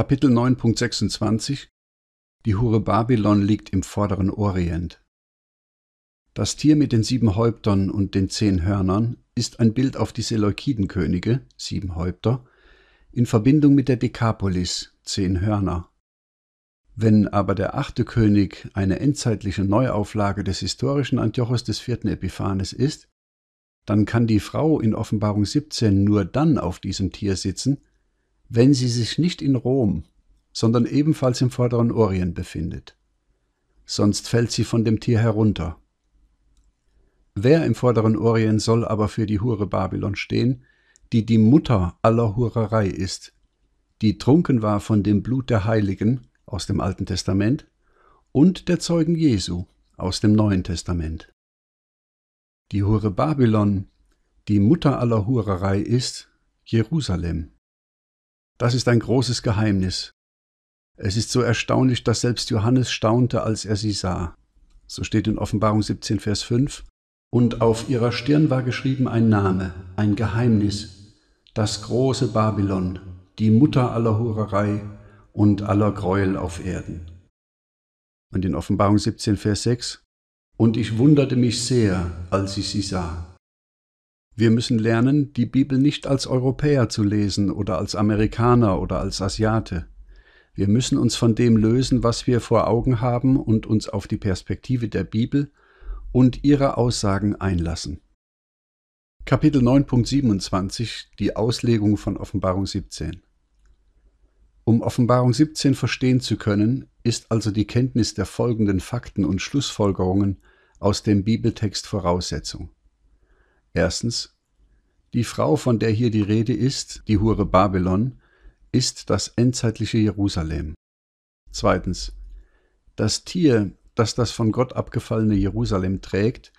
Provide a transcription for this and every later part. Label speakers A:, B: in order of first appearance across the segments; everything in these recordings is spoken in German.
A: Kapitel 9.26 Die Hure Babylon liegt im vorderen Orient. Das Tier mit den sieben Häuptern und den zehn Hörnern ist ein Bild auf die Seleukidenkönige, sieben Häupter, in Verbindung mit der Dekapolis, zehn Hörner. Wenn aber der achte König eine endzeitliche Neuauflage des historischen Antiochos des vierten Epiphanes ist, dann kann die Frau in Offenbarung 17 nur dann auf diesem Tier sitzen, wenn sie sich nicht in Rom, sondern ebenfalls im vorderen Orient befindet. Sonst fällt sie von dem Tier herunter. Wer im vorderen Orient soll aber für die Hure Babylon stehen, die die Mutter aller Hurerei ist, die trunken war von dem Blut der Heiligen aus dem Alten Testament und der Zeugen Jesu aus dem Neuen Testament. Die Hure Babylon, die Mutter aller Hurerei ist Jerusalem, das ist ein großes Geheimnis. Es ist so erstaunlich, dass selbst Johannes staunte, als er sie sah. So steht in Offenbarung 17, Vers 5. Und auf ihrer Stirn war geschrieben ein Name, ein Geheimnis, das große Babylon, die Mutter aller Hurerei und aller Gräuel auf Erden. Und in Offenbarung 17, Vers 6. Und ich wunderte mich sehr, als ich sie sah wir müssen lernen, die Bibel nicht als Europäer zu lesen oder als Amerikaner oder als Asiate. Wir müssen uns von dem lösen, was wir vor Augen haben und uns auf die Perspektive der Bibel und ihre Aussagen einlassen. Kapitel 9.27 Die Auslegung von Offenbarung 17 Um Offenbarung 17 verstehen zu können, ist also die Kenntnis der folgenden Fakten und Schlussfolgerungen aus dem Bibeltext Voraussetzung. Erstens, die Frau, von der hier die Rede ist, die Hure Babylon, ist das endzeitliche Jerusalem. Zweitens, das Tier, das das von Gott abgefallene Jerusalem trägt,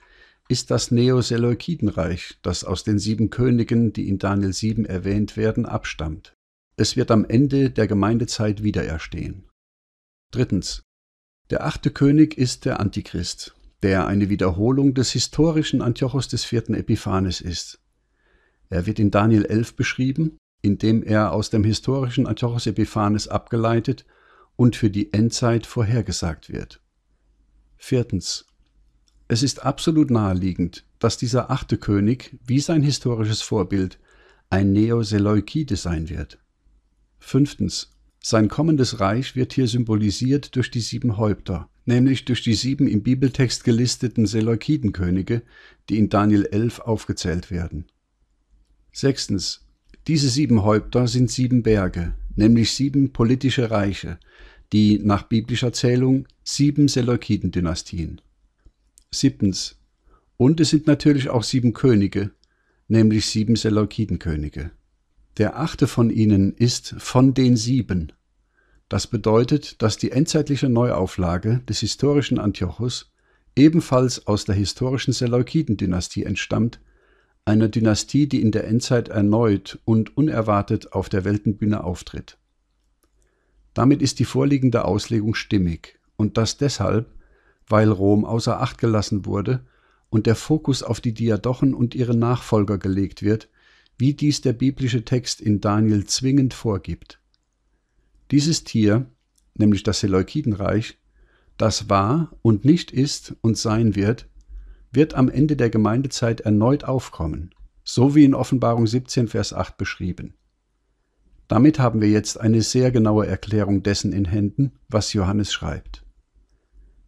A: ist das Neoseleukidenreich, das aus den sieben Königen, die in Daniel 7 erwähnt werden, abstammt. Es wird am Ende der Gemeindezeit wiedererstehen. Drittens. Der achte König ist der Antichrist, der eine Wiederholung des historischen Antiochos des vierten Epiphanes ist. Er wird in Daniel 11 beschrieben, indem er aus dem historischen Antiochos Epiphanes abgeleitet und für die Endzeit vorhergesagt wird. Viertens. Es ist absolut naheliegend, dass dieser achte König, wie sein historisches Vorbild, ein Neo-Seleukide sein wird. Fünftens. Sein kommendes Reich wird hier symbolisiert durch die sieben Häupter, nämlich durch die sieben im Bibeltext gelisteten Seleukidenkönige, die in Daniel 11 aufgezählt werden. Sechstens. Diese sieben Häupter sind sieben Berge, nämlich sieben politische Reiche, die nach biblischer Zählung sieben Seleukidendynastien. Siebtens. Und es sind natürlich auch sieben Könige, nämlich sieben Seleukidenkönige. Der achte von ihnen ist von den sieben, das bedeutet, dass die endzeitliche Neuauflage des historischen Antiochus ebenfalls aus der historischen Seleukiden-Dynastie entstammt, einer Dynastie, die in der Endzeit erneut und unerwartet auf der Weltenbühne auftritt. Damit ist die vorliegende Auslegung stimmig und das deshalb, weil Rom außer Acht gelassen wurde und der Fokus auf die Diadochen und ihre Nachfolger gelegt wird, wie dies der biblische Text in Daniel zwingend vorgibt. Dieses Tier, nämlich das Seleukidenreich, das war und nicht ist und sein wird, wird am Ende der Gemeindezeit erneut aufkommen, so wie in Offenbarung 17, Vers 8 beschrieben. Damit haben wir jetzt eine sehr genaue Erklärung dessen in Händen, was Johannes schreibt.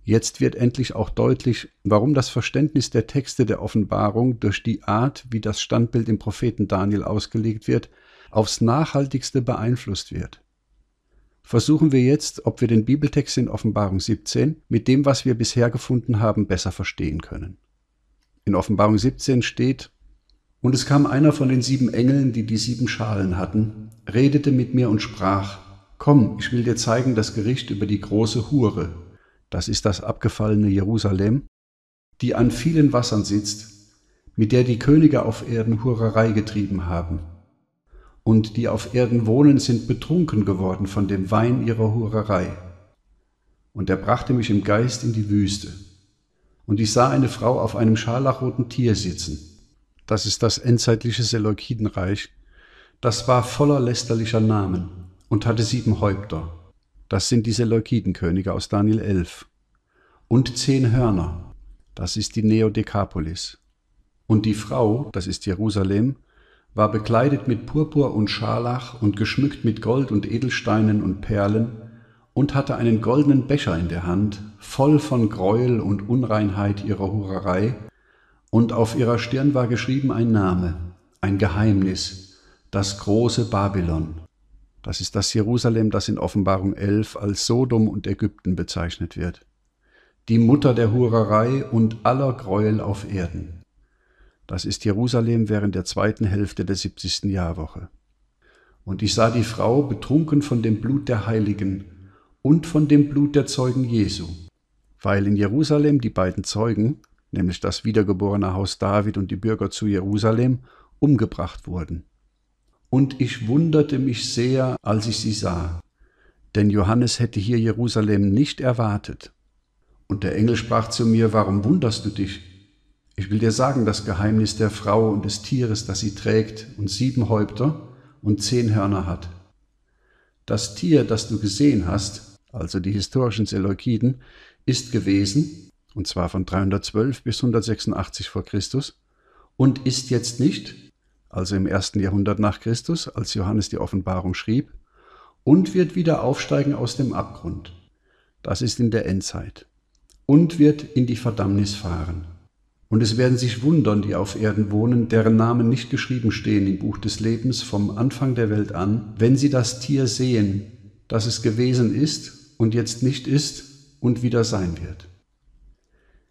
A: Jetzt wird endlich auch deutlich, warum das Verständnis der Texte der Offenbarung durch die Art, wie das Standbild im Propheten Daniel ausgelegt wird, aufs nachhaltigste beeinflusst wird versuchen wir jetzt, ob wir den Bibeltext in Offenbarung 17 mit dem, was wir bisher gefunden haben, besser verstehen können. In Offenbarung 17 steht, und es kam einer von den sieben Engeln, die die sieben Schalen hatten, redete mit mir und sprach, Komm, ich will dir zeigen das Gericht über die große Hure, das ist das abgefallene Jerusalem, die an vielen Wassern sitzt, mit der die Könige auf Erden Hurerei getrieben haben und die auf Erden wohnen, sind betrunken geworden von dem Wein ihrer Hurerei. Und er brachte mich im Geist in die Wüste. Und ich sah eine Frau auf einem scharlachroten Tier sitzen. Das ist das endzeitliche Seleukidenreich. Das war voller lästerlicher Namen und hatte sieben Häupter. Das sind die Seleukidenkönige aus Daniel 11. Und zehn Hörner. Das ist die Neodekapolis. Und die Frau, das ist Jerusalem, war bekleidet mit Purpur und Scharlach und geschmückt mit Gold und Edelsteinen und Perlen und hatte einen goldenen Becher in der Hand, voll von Gräuel und Unreinheit ihrer Hurerei, und auf ihrer Stirn war geschrieben ein Name, ein Geheimnis, das große Babylon. Das ist das Jerusalem, das in Offenbarung 11 als Sodom und Ägypten bezeichnet wird. Die Mutter der Hurerei und aller Gräuel auf Erden. Das ist Jerusalem während der zweiten Hälfte der 70. Jahrwoche. Und ich sah die Frau betrunken von dem Blut der Heiligen und von dem Blut der Zeugen Jesu, weil in Jerusalem die beiden Zeugen, nämlich das wiedergeborene Haus David und die Bürger zu Jerusalem, umgebracht wurden. Und ich wunderte mich sehr, als ich sie sah, denn Johannes hätte hier Jerusalem nicht erwartet. Und der Engel sprach zu mir, warum wunderst du dich? Ich will dir sagen das Geheimnis der Frau und des Tieres, das sie trägt und sieben Häupter und zehn Hörner hat. Das Tier, das du gesehen hast, also die historischen Seleukiden, ist gewesen, und zwar von 312 bis 186 vor Christus, und ist jetzt nicht, also im ersten Jahrhundert nach Christus, als Johannes die Offenbarung schrieb, und wird wieder aufsteigen aus dem Abgrund. Das ist in der Endzeit. Und wird in die Verdammnis fahren. Und es werden sich wundern, die auf Erden wohnen, deren Namen nicht geschrieben stehen im Buch des Lebens vom Anfang der Welt an, wenn sie das Tier sehen, das es gewesen ist und jetzt nicht ist und wieder sein wird.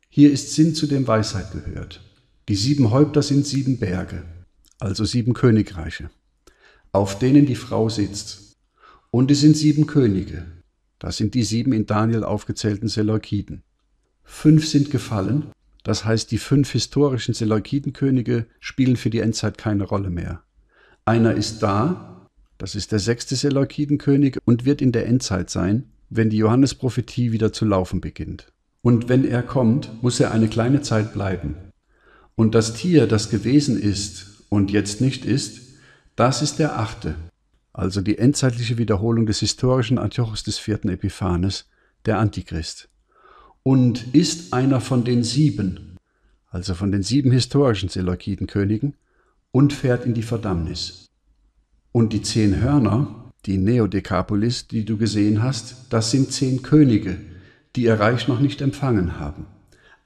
A: Hier ist Sinn zu dem Weisheit gehört. Die sieben Häupter sind sieben Berge, also sieben Königreiche, auf denen die Frau sitzt. Und es sind sieben Könige, das sind die sieben in Daniel aufgezählten Seleukiden. Fünf sind gefallen das heißt, die fünf historischen Seleukidenkönige spielen für die Endzeit keine Rolle mehr. Einer ist da, das ist der sechste Seleukidenkönig und wird in der Endzeit sein, wenn die Johannesprophetie wieder zu laufen beginnt. Und wenn er kommt, muss er eine kleine Zeit bleiben. Und das Tier, das gewesen ist und jetzt nicht ist, das ist der achte, also die endzeitliche Wiederholung des historischen Antiochus des vierten Epiphanes, der Antichrist und ist einer von den sieben, also von den sieben historischen Seleukidenkönigen, und fährt in die Verdammnis. Und die zehn Hörner, die Neodekapolis, die du gesehen hast, das sind zehn Könige, die ihr Reich noch nicht empfangen haben.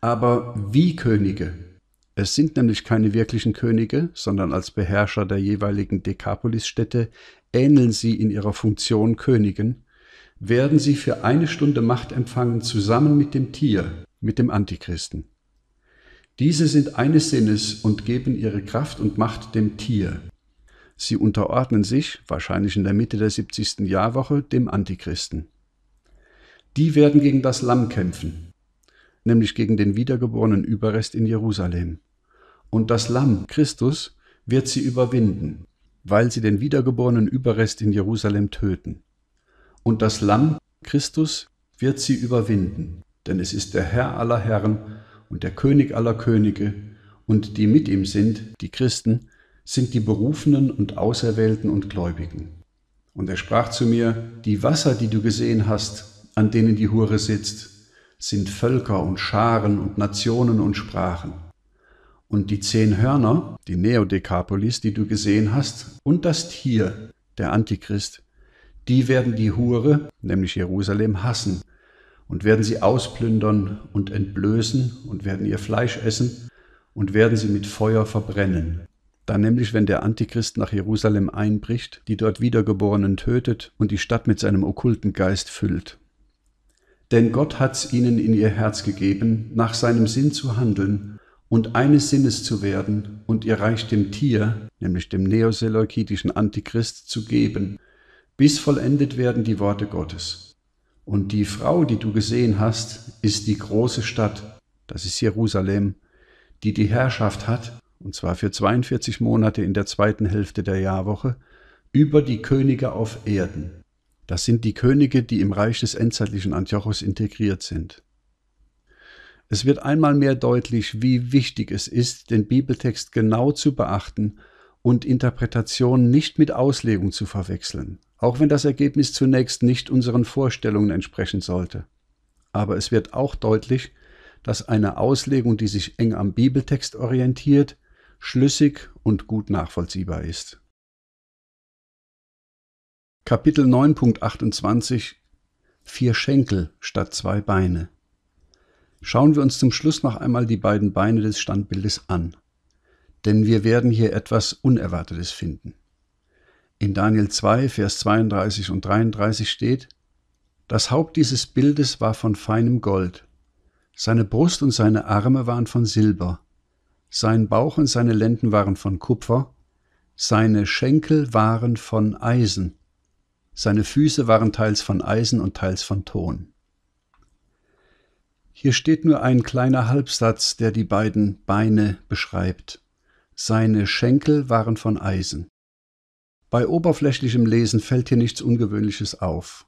A: Aber wie Könige? Es sind nämlich keine wirklichen Könige, sondern als Beherrscher der jeweiligen Dekapolis-Städte ähneln sie in ihrer Funktion Königen, werden sie für eine Stunde Macht empfangen zusammen mit dem Tier, mit dem Antichristen. Diese sind eines Sinnes und geben ihre Kraft und Macht dem Tier. Sie unterordnen sich, wahrscheinlich in der Mitte der 70. Jahrwoche, dem Antichristen. Die werden gegen das Lamm kämpfen, nämlich gegen den wiedergeborenen Überrest in Jerusalem. Und das Lamm, Christus, wird sie überwinden, weil sie den wiedergeborenen Überrest in Jerusalem töten und das Lamm Christus wird sie überwinden, denn es ist der Herr aller Herren und der König aller Könige, und die mit ihm sind, die Christen, sind die Berufenen und Auserwählten und Gläubigen. Und er sprach zu mir, die Wasser, die du gesehen hast, an denen die Hure sitzt, sind Völker und Scharen und Nationen und Sprachen. Und die zehn Hörner, die Neodekapolis, die du gesehen hast, und das Tier, der Antichrist, die werden die Hure, nämlich Jerusalem, hassen und werden sie ausplündern und entblößen und werden ihr Fleisch essen und werden sie mit Feuer verbrennen. Da nämlich, wenn der Antichrist nach Jerusalem einbricht, die dort Wiedergeborenen tötet und die Stadt mit seinem okkulten Geist füllt. Denn Gott hat's ihnen in ihr Herz gegeben, nach seinem Sinn zu handeln und eines Sinnes zu werden und ihr Reich dem Tier, nämlich dem neoseleukitischen Antichrist, zu geben, bis vollendet werden die Worte Gottes. Und die Frau, die du gesehen hast, ist die große Stadt, das ist Jerusalem, die die Herrschaft hat, und zwar für 42 Monate in der zweiten Hälfte der Jahrwoche, über die Könige auf Erden. Das sind die Könige, die im Reich des endzeitlichen Antiochos integriert sind. Es wird einmal mehr deutlich, wie wichtig es ist, den Bibeltext genau zu beachten und Interpretation nicht mit Auslegung zu verwechseln auch wenn das Ergebnis zunächst nicht unseren Vorstellungen entsprechen sollte. Aber es wird auch deutlich, dass eine Auslegung, die sich eng am Bibeltext orientiert, schlüssig und gut nachvollziehbar ist. Kapitel 9.28 Vier Schenkel statt zwei Beine. Schauen wir uns zum Schluss noch einmal die beiden Beine des Standbildes an, denn wir werden hier etwas Unerwartetes finden. In Daniel 2, Vers 32 und 33 steht, Das Haupt dieses Bildes war von feinem Gold, seine Brust und seine Arme waren von Silber, sein Bauch und seine Lenden waren von Kupfer, seine Schenkel waren von Eisen, seine Füße waren teils von Eisen und teils von Ton. Hier steht nur ein kleiner Halbsatz, der die beiden Beine beschreibt. Seine Schenkel waren von Eisen. Bei oberflächlichem Lesen fällt hier nichts Ungewöhnliches auf.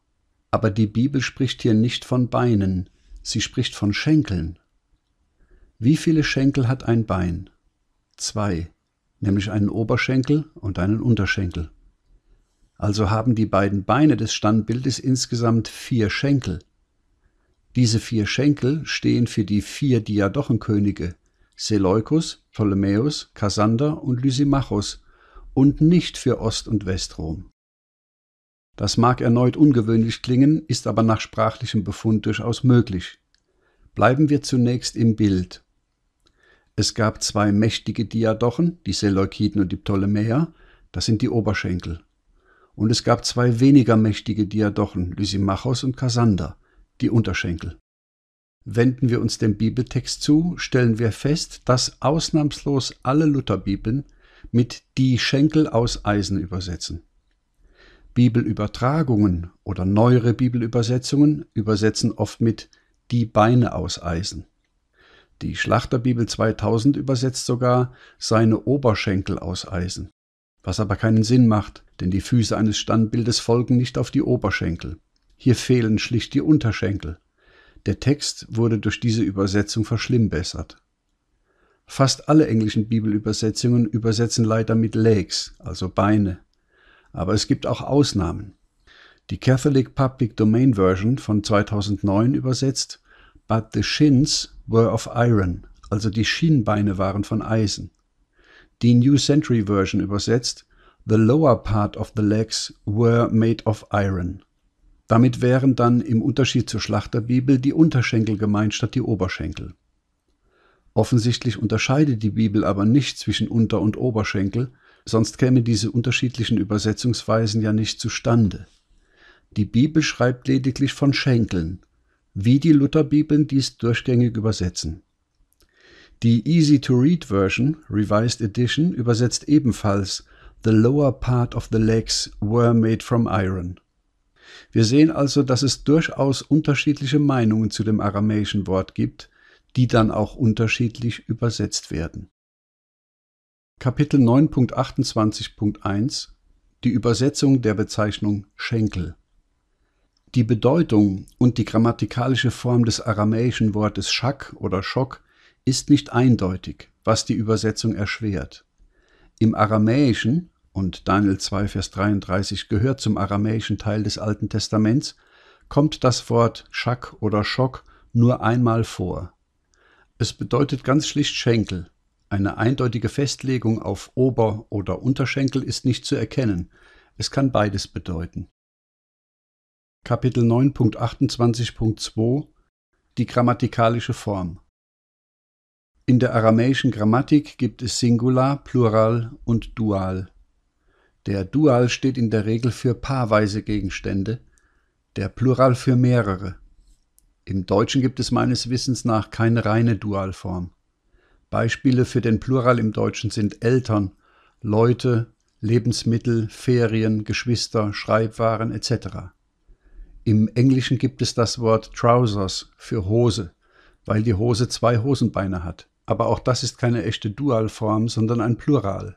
A: Aber die Bibel spricht hier nicht von Beinen, sie spricht von Schenkeln. Wie viele Schenkel hat ein Bein? Zwei, nämlich einen Oberschenkel und einen Unterschenkel. Also haben die beiden Beine des Standbildes insgesamt vier Schenkel. Diese vier Schenkel stehen für die vier Diadochenkönige, Seleukus, Ptolemäus, Kassander und Lysimachos, und nicht für Ost- und Westrom. Das mag erneut ungewöhnlich klingen, ist aber nach sprachlichem Befund durchaus möglich. Bleiben wir zunächst im Bild. Es gab zwei mächtige Diadochen, die Seleukiden und die Ptolemäer, das sind die Oberschenkel. Und es gab zwei weniger mächtige Diadochen, Lysimachos und Kassander, die Unterschenkel. Wenden wir uns dem Bibeltext zu, stellen wir fest, dass ausnahmslos alle Lutherbibeln mit die Schenkel aus Eisen übersetzen. Bibelübertragungen oder neuere Bibelübersetzungen übersetzen oft mit die Beine aus Eisen. Die Schlachterbibel 2000 übersetzt sogar seine Oberschenkel aus Eisen, was aber keinen Sinn macht, denn die Füße eines Standbildes folgen nicht auf die Oberschenkel. Hier fehlen schlicht die Unterschenkel. Der Text wurde durch diese Übersetzung verschlimmbessert. Fast alle englischen Bibelübersetzungen übersetzen leider mit Legs, also Beine. Aber es gibt auch Ausnahmen. Die Catholic Public Domain Version von 2009 übersetzt, But the shins were of iron, also die Schienbeine waren von Eisen. Die New Century Version übersetzt, The lower part of the legs were made of iron. Damit wären dann im Unterschied zur Schlachterbibel die Unterschenkel gemeint statt die Oberschenkel. Offensichtlich unterscheidet die Bibel aber nicht zwischen Unter- und Oberschenkel, sonst kämen diese unterschiedlichen Übersetzungsweisen ja nicht zustande. Die Bibel schreibt lediglich von Schenkeln, wie die Lutherbibeln dies durchgängig übersetzen. Die Easy-to-Read Version, Revised Edition, übersetzt ebenfalls The lower part of the legs were made from iron. Wir sehen also, dass es durchaus unterschiedliche Meinungen zu dem aramäischen Wort gibt, die dann auch unterschiedlich übersetzt werden. Kapitel 9.28.1 Die Übersetzung der Bezeichnung Schenkel Die Bedeutung und die grammatikalische Form des aramäischen Wortes Schak oder Schock ist nicht eindeutig, was die Übersetzung erschwert. Im Aramäischen, und Daniel 2, Vers 33 gehört zum aramäischen Teil des Alten Testaments, kommt das Wort Schak oder Schock nur einmal vor. Es bedeutet ganz schlicht Schenkel. Eine eindeutige Festlegung auf Ober- oder Unterschenkel ist nicht zu erkennen. Es kann beides bedeuten. Kapitel 9.28.2 Die grammatikalische Form In der aramäischen Grammatik gibt es Singular, Plural und Dual. Der Dual steht in der Regel für paarweise Gegenstände, der Plural für mehrere. Im Deutschen gibt es meines Wissens nach keine reine Dualform. Beispiele für den Plural im Deutschen sind Eltern, Leute, Lebensmittel, Ferien, Geschwister, Schreibwaren etc. Im Englischen gibt es das Wort Trousers für Hose, weil die Hose zwei Hosenbeine hat. Aber auch das ist keine echte Dualform, sondern ein Plural.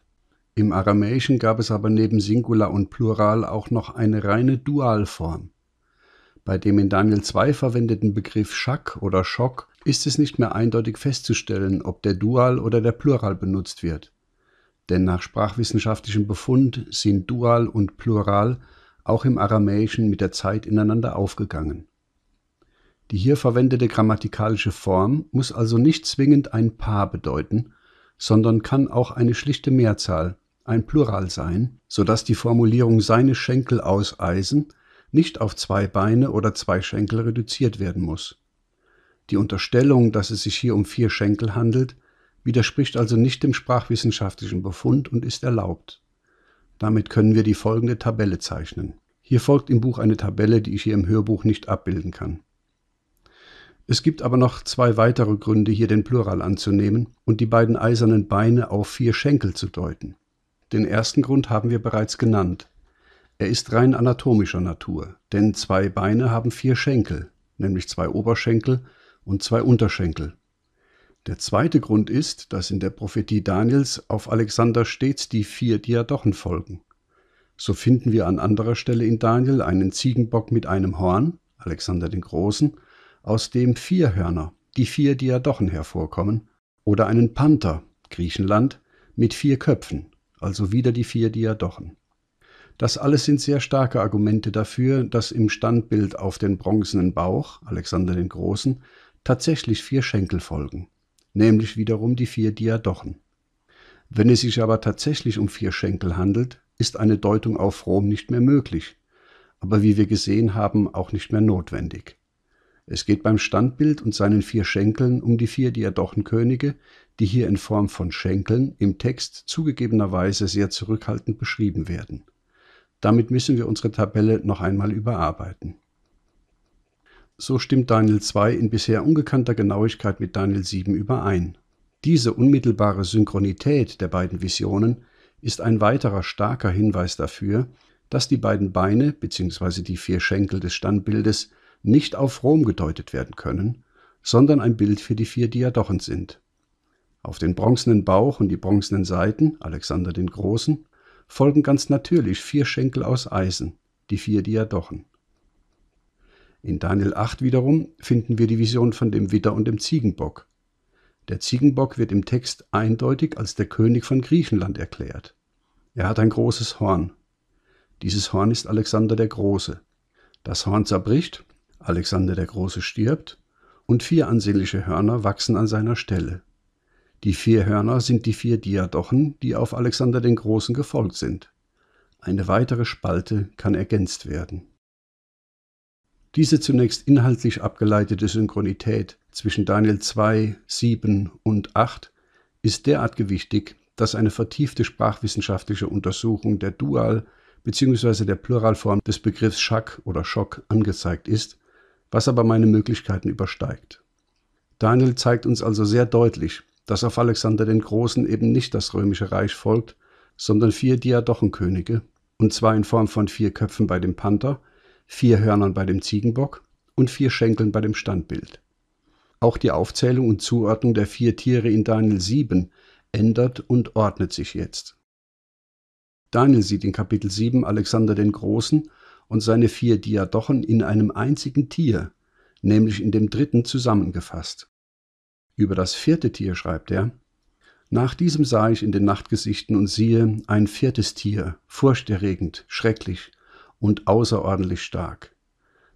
A: Im Aramäischen gab es aber neben Singular und Plural auch noch eine reine Dualform. Bei dem in Daniel 2 verwendeten Begriff Schack oder Schock ist es nicht mehr eindeutig festzustellen, ob der Dual oder der Plural benutzt wird. Denn nach sprachwissenschaftlichem Befund sind Dual und Plural auch im Aramäischen mit der Zeit ineinander aufgegangen. Die hier verwendete grammatikalische Form muss also nicht zwingend ein Paar bedeuten, sondern kann auch eine schlichte Mehrzahl, ein Plural sein, sodass die Formulierung seine Schenkel auseisen nicht auf zwei Beine oder zwei Schenkel reduziert werden muss. Die Unterstellung, dass es sich hier um vier Schenkel handelt, widerspricht also nicht dem sprachwissenschaftlichen Befund und ist erlaubt. Damit können wir die folgende Tabelle zeichnen. Hier folgt im Buch eine Tabelle, die ich hier im Hörbuch nicht abbilden kann. Es gibt aber noch zwei weitere Gründe, hier den Plural anzunehmen und die beiden eisernen Beine auf vier Schenkel zu deuten. Den ersten Grund haben wir bereits genannt. Er ist rein anatomischer Natur, denn zwei Beine haben vier Schenkel, nämlich zwei Oberschenkel und zwei Unterschenkel. Der zweite Grund ist, dass in der Prophetie Daniels auf Alexander stets die vier Diadochen folgen. So finden wir an anderer Stelle in Daniel einen Ziegenbock mit einem Horn, Alexander den Großen, aus dem vier Hörner, die vier Diadochen hervorkommen, oder einen Panther, Griechenland, mit vier Köpfen, also wieder die vier Diadochen. Das alles sind sehr starke Argumente dafür, dass im Standbild auf den bronzenen Bauch, Alexander den Großen, tatsächlich vier Schenkel folgen, nämlich wiederum die vier Diadochen. Wenn es sich aber tatsächlich um vier Schenkel handelt, ist eine Deutung auf Rom nicht mehr möglich, aber wie wir gesehen haben, auch nicht mehr notwendig. Es geht beim Standbild und seinen vier Schenkeln um die vier Diadochenkönige, die hier in Form von Schenkeln im Text zugegebenerweise sehr zurückhaltend beschrieben werden. Damit müssen wir unsere Tabelle noch einmal überarbeiten. So stimmt Daniel 2 in bisher ungekannter Genauigkeit mit Daniel 7 überein. Diese unmittelbare Synchronität der beiden Visionen ist ein weiterer starker Hinweis dafür, dass die beiden Beine bzw. die vier Schenkel des Standbildes nicht auf Rom gedeutet werden können, sondern ein Bild für die vier Diadochen sind. Auf den bronzenen Bauch und die bronzenen Seiten, Alexander den Großen, folgen ganz natürlich vier Schenkel aus Eisen, die vier Diadochen. In Daniel 8 wiederum finden wir die Vision von dem Witter und dem Ziegenbock. Der Ziegenbock wird im Text eindeutig als der König von Griechenland erklärt. Er hat ein großes Horn. Dieses Horn ist Alexander der Große. Das Horn zerbricht, Alexander der Große stirbt und vier ansehnliche Hörner wachsen an seiner Stelle. Die vier Hörner sind die vier Diadochen, die auf Alexander den Großen gefolgt sind. Eine weitere Spalte kann ergänzt werden. Diese zunächst inhaltlich abgeleitete Synchronität zwischen Daniel 2, 7 und 8 ist derart gewichtig, dass eine vertiefte sprachwissenschaftliche Untersuchung der Dual- bzw. der Pluralform des Begriffs Schack oder Schock angezeigt ist, was aber meine Möglichkeiten übersteigt. Daniel zeigt uns also sehr deutlich, dass auf Alexander den Großen eben nicht das römische Reich folgt, sondern vier Diadochenkönige, und zwar in Form von vier Köpfen bei dem Panther, vier Hörnern bei dem Ziegenbock und vier Schenkeln bei dem Standbild. Auch die Aufzählung und Zuordnung der vier Tiere in Daniel 7 ändert und ordnet sich jetzt. Daniel sieht in Kapitel 7 Alexander den Großen und seine vier Diadochen in einem einzigen Tier, nämlich in dem dritten zusammengefasst. Über das vierte Tier schreibt er, nach diesem sah ich in den Nachtgesichten und siehe, ein viertes Tier, furchterregend, schrecklich und außerordentlich stark.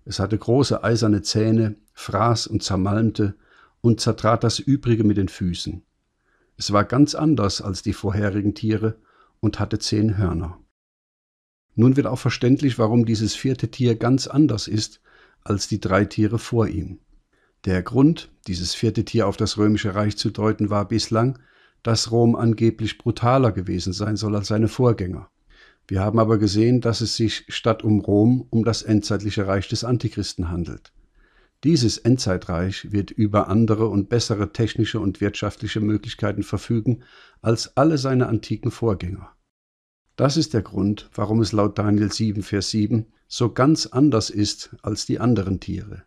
A: Es hatte große eiserne Zähne, fraß und zermalmte und zertrat das übrige mit den Füßen. Es war ganz anders als die vorherigen Tiere und hatte zehn Hörner. Nun wird auch verständlich, warum dieses vierte Tier ganz anders ist als die drei Tiere vor ihm. Der Grund, dieses vierte Tier auf das römische Reich zu deuten, war bislang, dass Rom angeblich brutaler gewesen sein soll als seine Vorgänger. Wir haben aber gesehen, dass es sich statt um Rom um das endzeitliche Reich des Antichristen handelt. Dieses Endzeitreich wird über andere und bessere technische und wirtschaftliche Möglichkeiten verfügen als alle seine antiken Vorgänger. Das ist der Grund, warum es laut Daniel 7, Vers 7 so ganz anders ist als die anderen Tiere.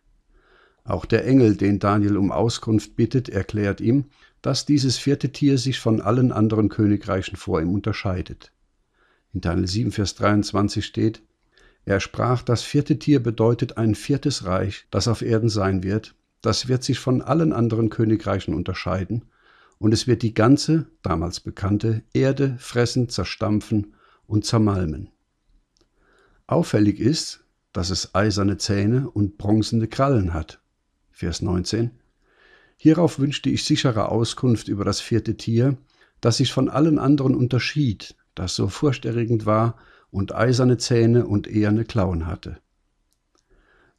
A: Auch der Engel, den Daniel um Auskunft bittet, erklärt ihm, dass dieses vierte Tier sich von allen anderen Königreichen vor ihm unterscheidet. In Daniel 7, Vers 23 steht, er sprach, das vierte Tier bedeutet ein viertes Reich, das auf Erden sein wird, das wird sich von allen anderen Königreichen unterscheiden, und es wird die ganze, damals bekannte, Erde fressen, zerstampfen und zermalmen. Auffällig ist, dass es eiserne Zähne und bronzene Krallen hat. Vers 19. Hierauf wünschte ich sichere Auskunft über das vierte Tier, das sich von allen anderen unterschied, das so furchterregend war und eiserne Zähne und eherne Klauen hatte.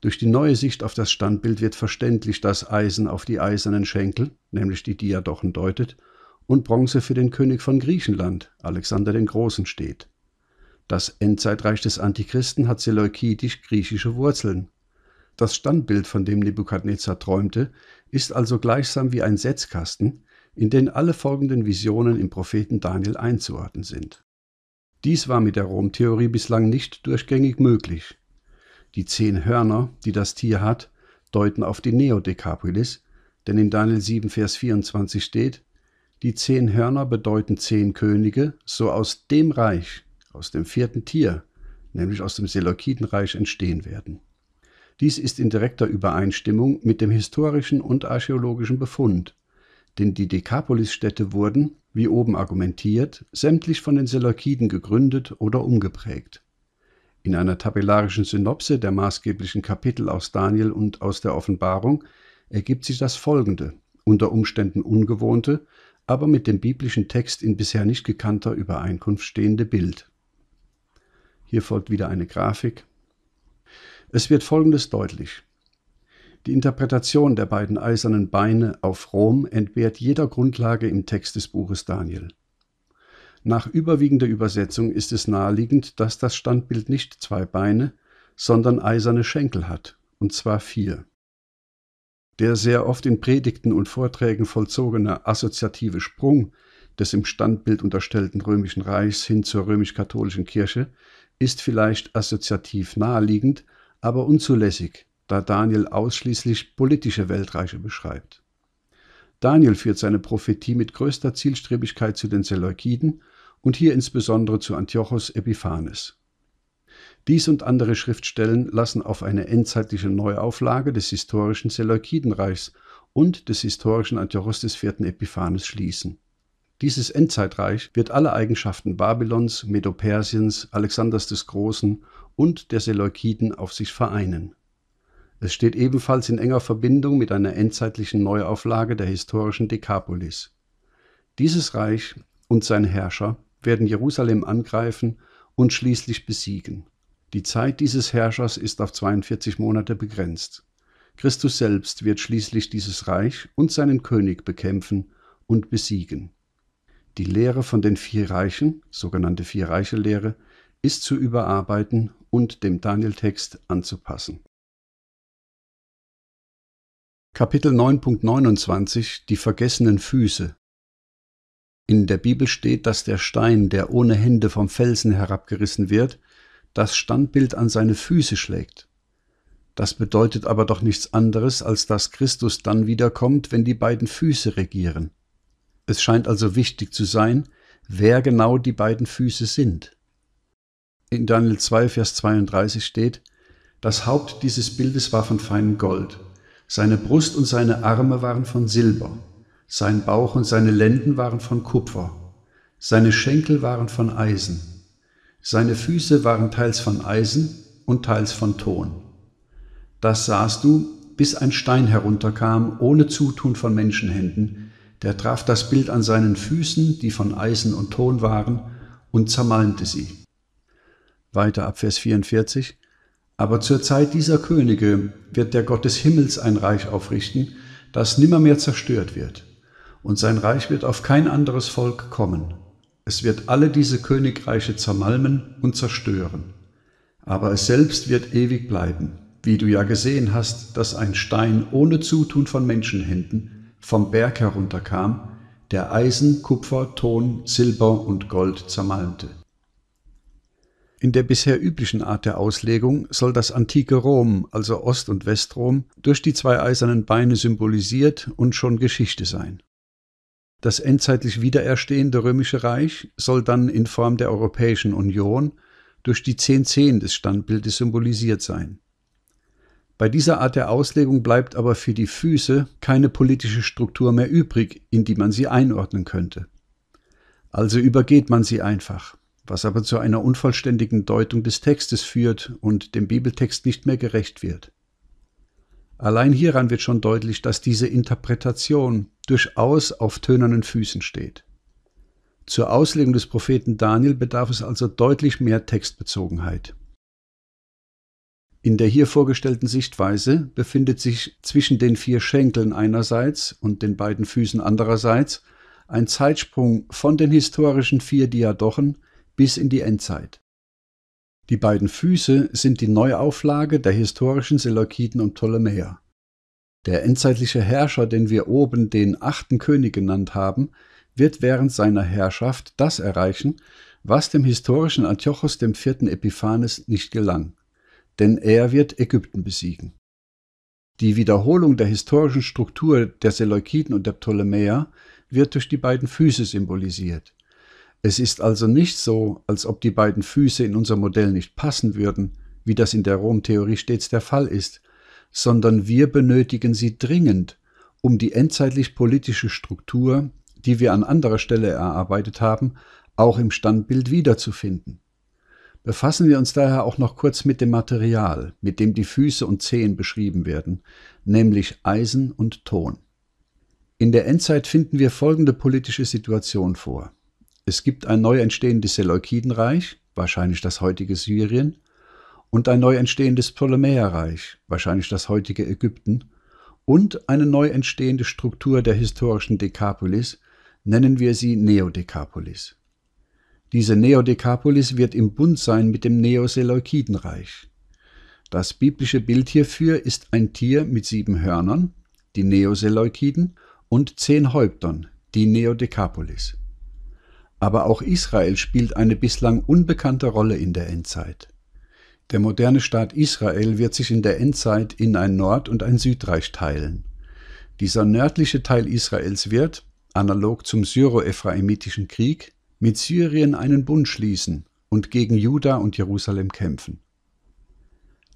A: Durch die neue Sicht auf das Standbild wird verständlich, dass Eisen auf die eisernen Schenkel, nämlich die Diadochen, deutet und Bronze für den König von Griechenland, Alexander den Großen, steht. Das Endzeitreich des Antichristen hat seleukidisch-griechische Wurzeln das Standbild, von dem Nebukadnezar träumte, ist also gleichsam wie ein Setzkasten, in den alle folgenden Visionen im Propheten Daniel einzuordnen sind. Dies war mit der Rom-Theorie bislang nicht durchgängig möglich. Die zehn Hörner, die das Tier hat, deuten auf die Neodekapolis, denn in Daniel 7, Vers 24 steht, die zehn Hörner bedeuten zehn Könige, so aus dem Reich, aus dem vierten Tier, nämlich aus dem Seleukidenreich entstehen werden. Dies ist in direkter Übereinstimmung mit dem historischen und archäologischen Befund, denn die Dekapolis-Städte wurden, wie oben argumentiert, sämtlich von den Seleukiden gegründet oder umgeprägt. In einer tabellarischen Synopse der maßgeblichen Kapitel aus Daniel und aus der Offenbarung ergibt sich das folgende, unter Umständen ungewohnte, aber mit dem biblischen Text in bisher nicht gekannter Übereinkunft stehende Bild. Hier folgt wieder eine Grafik es wird Folgendes deutlich. Die Interpretation der beiden eisernen Beine auf Rom entbehrt jeder Grundlage im Text des Buches Daniel. Nach überwiegender Übersetzung ist es naheliegend, dass das Standbild nicht zwei Beine, sondern eiserne Schenkel hat, und zwar vier. Der sehr oft in Predigten und Vorträgen vollzogene assoziative Sprung des im Standbild unterstellten römischen Reichs hin zur römisch-katholischen Kirche ist vielleicht assoziativ naheliegend, aber unzulässig, da Daniel ausschließlich politische Weltreiche beschreibt. Daniel führt seine Prophetie mit größter Zielstrebigkeit zu den Seleukiden und hier insbesondere zu Antiochos Epiphanes. Dies und andere Schriftstellen lassen auf eine endzeitliche Neuauflage des historischen Seleukidenreichs und des historischen Antiochos IV. Epiphanes schließen. Dieses Endzeitreich wird alle Eigenschaften Babylons, Medopersiens, Alexanders des Großen und der Seleukiden auf sich vereinen. Es steht ebenfalls in enger Verbindung mit einer endzeitlichen Neuauflage der historischen Dekapolis. Dieses Reich und seine Herrscher werden Jerusalem angreifen und schließlich besiegen. Die Zeit dieses Herrschers ist auf 42 Monate begrenzt. Christus selbst wird schließlich dieses Reich und seinen König bekämpfen und besiegen. Die Lehre von den vier Reichen, sogenannte Vier-Reiche-Lehre, ist zu überarbeiten und dem Daniel-Text anzupassen. Kapitel 9.29 Die vergessenen Füße In der Bibel steht, dass der Stein, der ohne Hände vom Felsen herabgerissen wird, das Standbild an seine Füße schlägt. Das bedeutet aber doch nichts anderes, als dass Christus dann wiederkommt, wenn die beiden Füße regieren. Es scheint also wichtig zu sein, wer genau die beiden Füße sind in Daniel 2, Vers 32 steht, das Haupt dieses Bildes war von feinem Gold, seine Brust und seine Arme waren von Silber, sein Bauch und seine Lenden waren von Kupfer, seine Schenkel waren von Eisen, seine Füße waren teils von Eisen und teils von Ton. Das sahst du, bis ein Stein herunterkam, ohne Zutun von Menschenhänden, der traf das Bild an seinen Füßen, die von Eisen und Ton waren, und zermalmte sie. Weiter ab Vers 44. Aber zur Zeit dieser Könige wird der Gott des Himmels ein Reich aufrichten, das nimmermehr zerstört wird. Und sein Reich wird auf kein anderes Volk kommen. Es wird alle diese Königreiche zermalmen und zerstören. Aber es selbst wird ewig bleiben, wie du ja gesehen hast, dass ein Stein ohne Zutun von Menschenhänden vom Berg herunterkam, der Eisen, Kupfer, Ton, Silber und Gold zermalmte. In der bisher üblichen Art der Auslegung soll das antike Rom, also Ost- und Westrom, durch die zwei eisernen Beine symbolisiert und schon Geschichte sein. Das endzeitlich wiedererstehende römische Reich soll dann in Form der Europäischen Union durch die zehn Zehen des Standbildes symbolisiert sein. Bei dieser Art der Auslegung bleibt aber für die Füße keine politische Struktur mehr übrig, in die man sie einordnen könnte. Also übergeht man sie einfach was aber zu einer unvollständigen Deutung des Textes führt und dem Bibeltext nicht mehr gerecht wird. Allein hieran wird schon deutlich, dass diese Interpretation durchaus auf tönernen Füßen steht. Zur Auslegung des Propheten Daniel bedarf es also deutlich mehr Textbezogenheit. In der hier vorgestellten Sichtweise befindet sich zwischen den vier Schenkeln einerseits und den beiden Füßen andererseits ein Zeitsprung von den historischen vier Diadochen bis in die Endzeit. Die beiden Füße sind die Neuauflage der historischen Seleukiden und Ptolemäer. Der endzeitliche Herrscher, den wir oben den achten König genannt haben, wird während seiner Herrschaft das erreichen, was dem historischen Antiochos IV. Epiphanes nicht gelang, denn er wird Ägypten besiegen. Die Wiederholung der historischen Struktur der Seleukiden und der Ptolemäer wird durch die beiden Füße symbolisiert. Es ist also nicht so, als ob die beiden Füße in unser Modell nicht passen würden, wie das in der Rom-Theorie stets der Fall ist, sondern wir benötigen sie dringend, um die endzeitlich-politische Struktur, die wir an anderer Stelle erarbeitet haben, auch im Standbild wiederzufinden. Befassen wir uns daher auch noch kurz mit dem Material, mit dem die Füße und Zehen beschrieben werden, nämlich Eisen und Ton. In der Endzeit finden wir folgende politische Situation vor. Es gibt ein neu entstehendes Seleukidenreich, wahrscheinlich das heutige Syrien, und ein neu entstehendes Ptolemäerreich, wahrscheinlich das heutige Ägypten, und eine neu entstehende Struktur der historischen Dekapolis, nennen wir sie Neodekapolis. Diese Neodekapolis wird im Bund sein mit dem Neoseleukidenreich. Das biblische Bild hierfür ist ein Tier mit sieben Hörnern, die Neoseleukiden, und zehn Häuptern, die Neodekapolis. Aber auch Israel spielt eine bislang unbekannte Rolle in der Endzeit. Der moderne Staat Israel wird sich in der Endzeit in ein Nord- und ein Südreich teilen. Dieser nördliche Teil Israels wird, analog zum syro-ephraimitischen Krieg, mit Syrien einen Bund schließen und gegen Juda und Jerusalem kämpfen.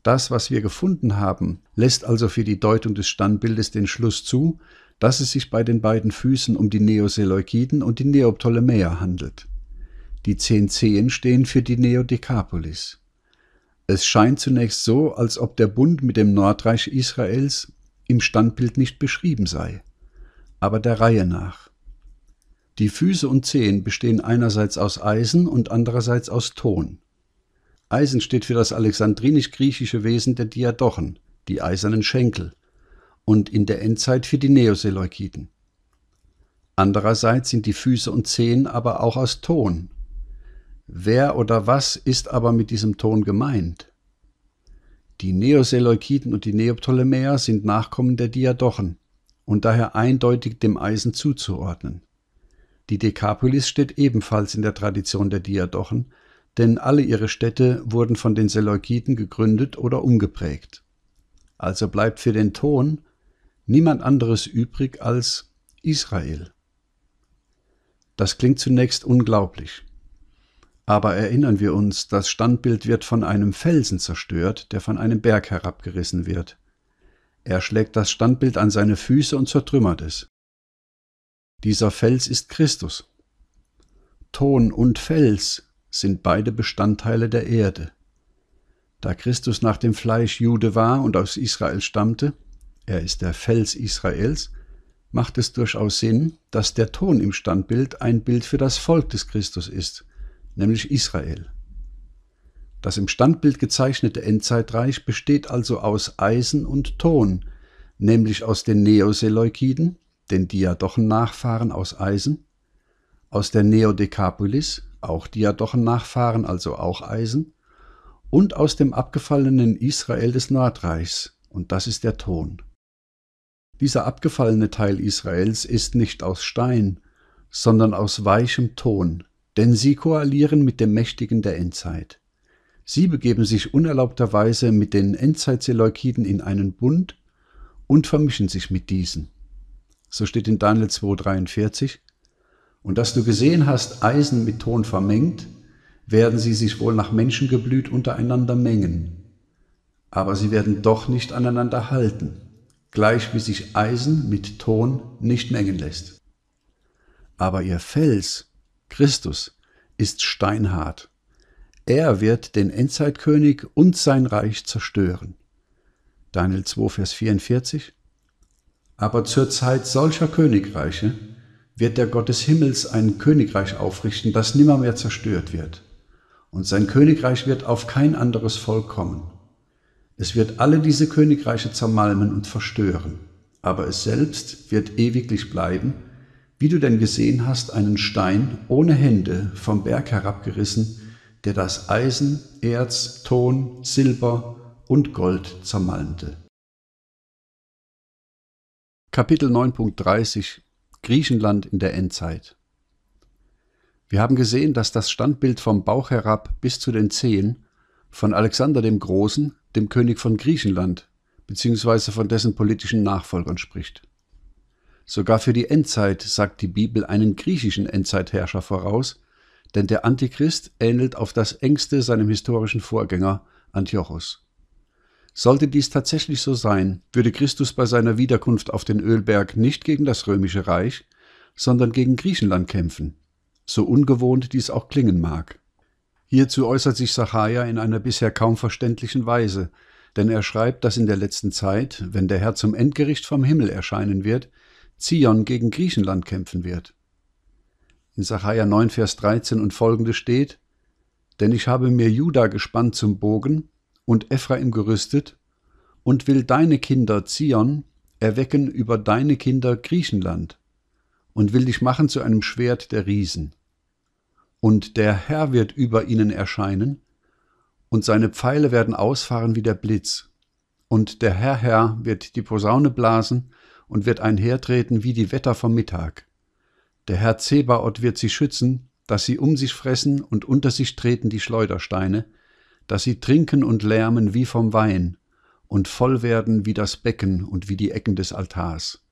A: Das, was wir gefunden haben, lässt also für die Deutung des Standbildes den Schluss zu, dass es sich bei den beiden Füßen um die Neoseleukiden und die Neoptolemäer handelt. Die zehn Zehen stehen für die Neodekapolis. Es scheint zunächst so, als ob der Bund mit dem Nordreich Israels im Standbild nicht beschrieben sei, aber der Reihe nach. Die Füße und Zehen bestehen einerseits aus Eisen und andererseits aus Ton. Eisen steht für das alexandrinisch-griechische Wesen der Diadochen, die eisernen Schenkel, und in der Endzeit für die Neoseleukiden. Andererseits sind die Füße und Zehen aber auch aus Ton. Wer oder was ist aber mit diesem Ton gemeint? Die Neoseleukiden und die Neoptolemäer sind Nachkommen der Diadochen und daher eindeutig dem Eisen zuzuordnen. Die Dekapolis steht ebenfalls in der Tradition der Diadochen, denn alle ihre Städte wurden von den Seleukiden gegründet oder umgeprägt. Also bleibt für den Ton niemand anderes übrig als Israel. Das klingt zunächst unglaublich. Aber erinnern wir uns, das Standbild wird von einem Felsen zerstört, der von einem Berg herabgerissen wird. Er schlägt das Standbild an seine Füße und zertrümmert es. Dieser Fels ist Christus. Ton und Fels sind beide Bestandteile der Erde. Da Christus nach dem Fleisch Jude war und aus Israel stammte, er ist der Fels Israels, macht es durchaus Sinn, dass der Ton im Standbild ein Bild für das Volk des Christus ist, nämlich Israel. Das im Standbild gezeichnete Endzeitreich besteht also aus Eisen und Ton, nämlich aus den Neoseleukiden, den Diadochen-Nachfahren aus Eisen, aus der Neodekapolis, auch Diadochen-Nachfahren, also auch Eisen, und aus dem abgefallenen Israel des Nordreichs, und das ist der Ton. Dieser abgefallene Teil Israels ist nicht aus Stein, sondern aus weichem Ton, denn sie koalieren mit dem Mächtigen der Endzeit. Sie begeben sich unerlaubterweise mit den Endzeitseleukiden in einen Bund und vermischen sich mit diesen. So steht in Daniel 2,43. Und dass du gesehen hast, Eisen mit Ton vermengt, werden sie sich wohl nach Menschengeblüt untereinander mengen. Aber sie werden doch nicht aneinander halten gleich wie sich Eisen mit Ton nicht mengen lässt. Aber ihr Fels, Christus, ist steinhart. Er wird den Endzeitkönig und sein Reich zerstören. Daniel 2, Vers 44. Aber zur Zeit solcher Königreiche wird der Gott des Himmels ein Königreich aufrichten, das nimmermehr zerstört wird. Und sein Königreich wird auf kein anderes Volk kommen. Es wird alle diese Königreiche zermalmen und verstören, aber es selbst wird ewiglich bleiben, wie du denn gesehen hast, einen Stein ohne Hände vom Berg herabgerissen, der das Eisen, Erz, Ton, Silber und Gold zermalmte. Kapitel 9.30 Griechenland in der Endzeit Wir haben gesehen, dass das Standbild vom Bauch herab bis zu den Zehen von Alexander dem Großen dem König von Griechenland bzw. von dessen politischen Nachfolgern spricht. Sogar für die Endzeit sagt die Bibel einen griechischen Endzeitherrscher voraus, denn der Antichrist ähnelt auf das engste seinem historischen Vorgänger Antiochus. Sollte dies tatsächlich so sein, würde Christus bei seiner Wiederkunft auf den Ölberg nicht gegen das römische Reich, sondern gegen Griechenland kämpfen, so ungewohnt dies auch klingen mag. Hierzu äußert sich Sacharja in einer bisher kaum verständlichen Weise, denn er schreibt, dass in der letzten Zeit, wenn der Herr zum Endgericht vom Himmel erscheinen wird, Zion gegen Griechenland kämpfen wird. In Sacharja 9, Vers 13 und folgende steht, Denn ich habe mir Juda gespannt zum Bogen und Ephraim gerüstet und will deine Kinder Zion erwecken über deine Kinder Griechenland und will dich machen zu einem Schwert der Riesen und der Herr wird über ihnen erscheinen, und seine Pfeile werden ausfahren wie der Blitz, und der Herr Herr wird die Posaune blasen und wird einhertreten wie die Wetter vom Mittag. Der Herr Zebaoth wird sie schützen, dass sie um sich fressen und unter sich treten die Schleudersteine, dass sie trinken und lärmen wie vom Wein und voll werden wie das Becken und wie die Ecken des Altars.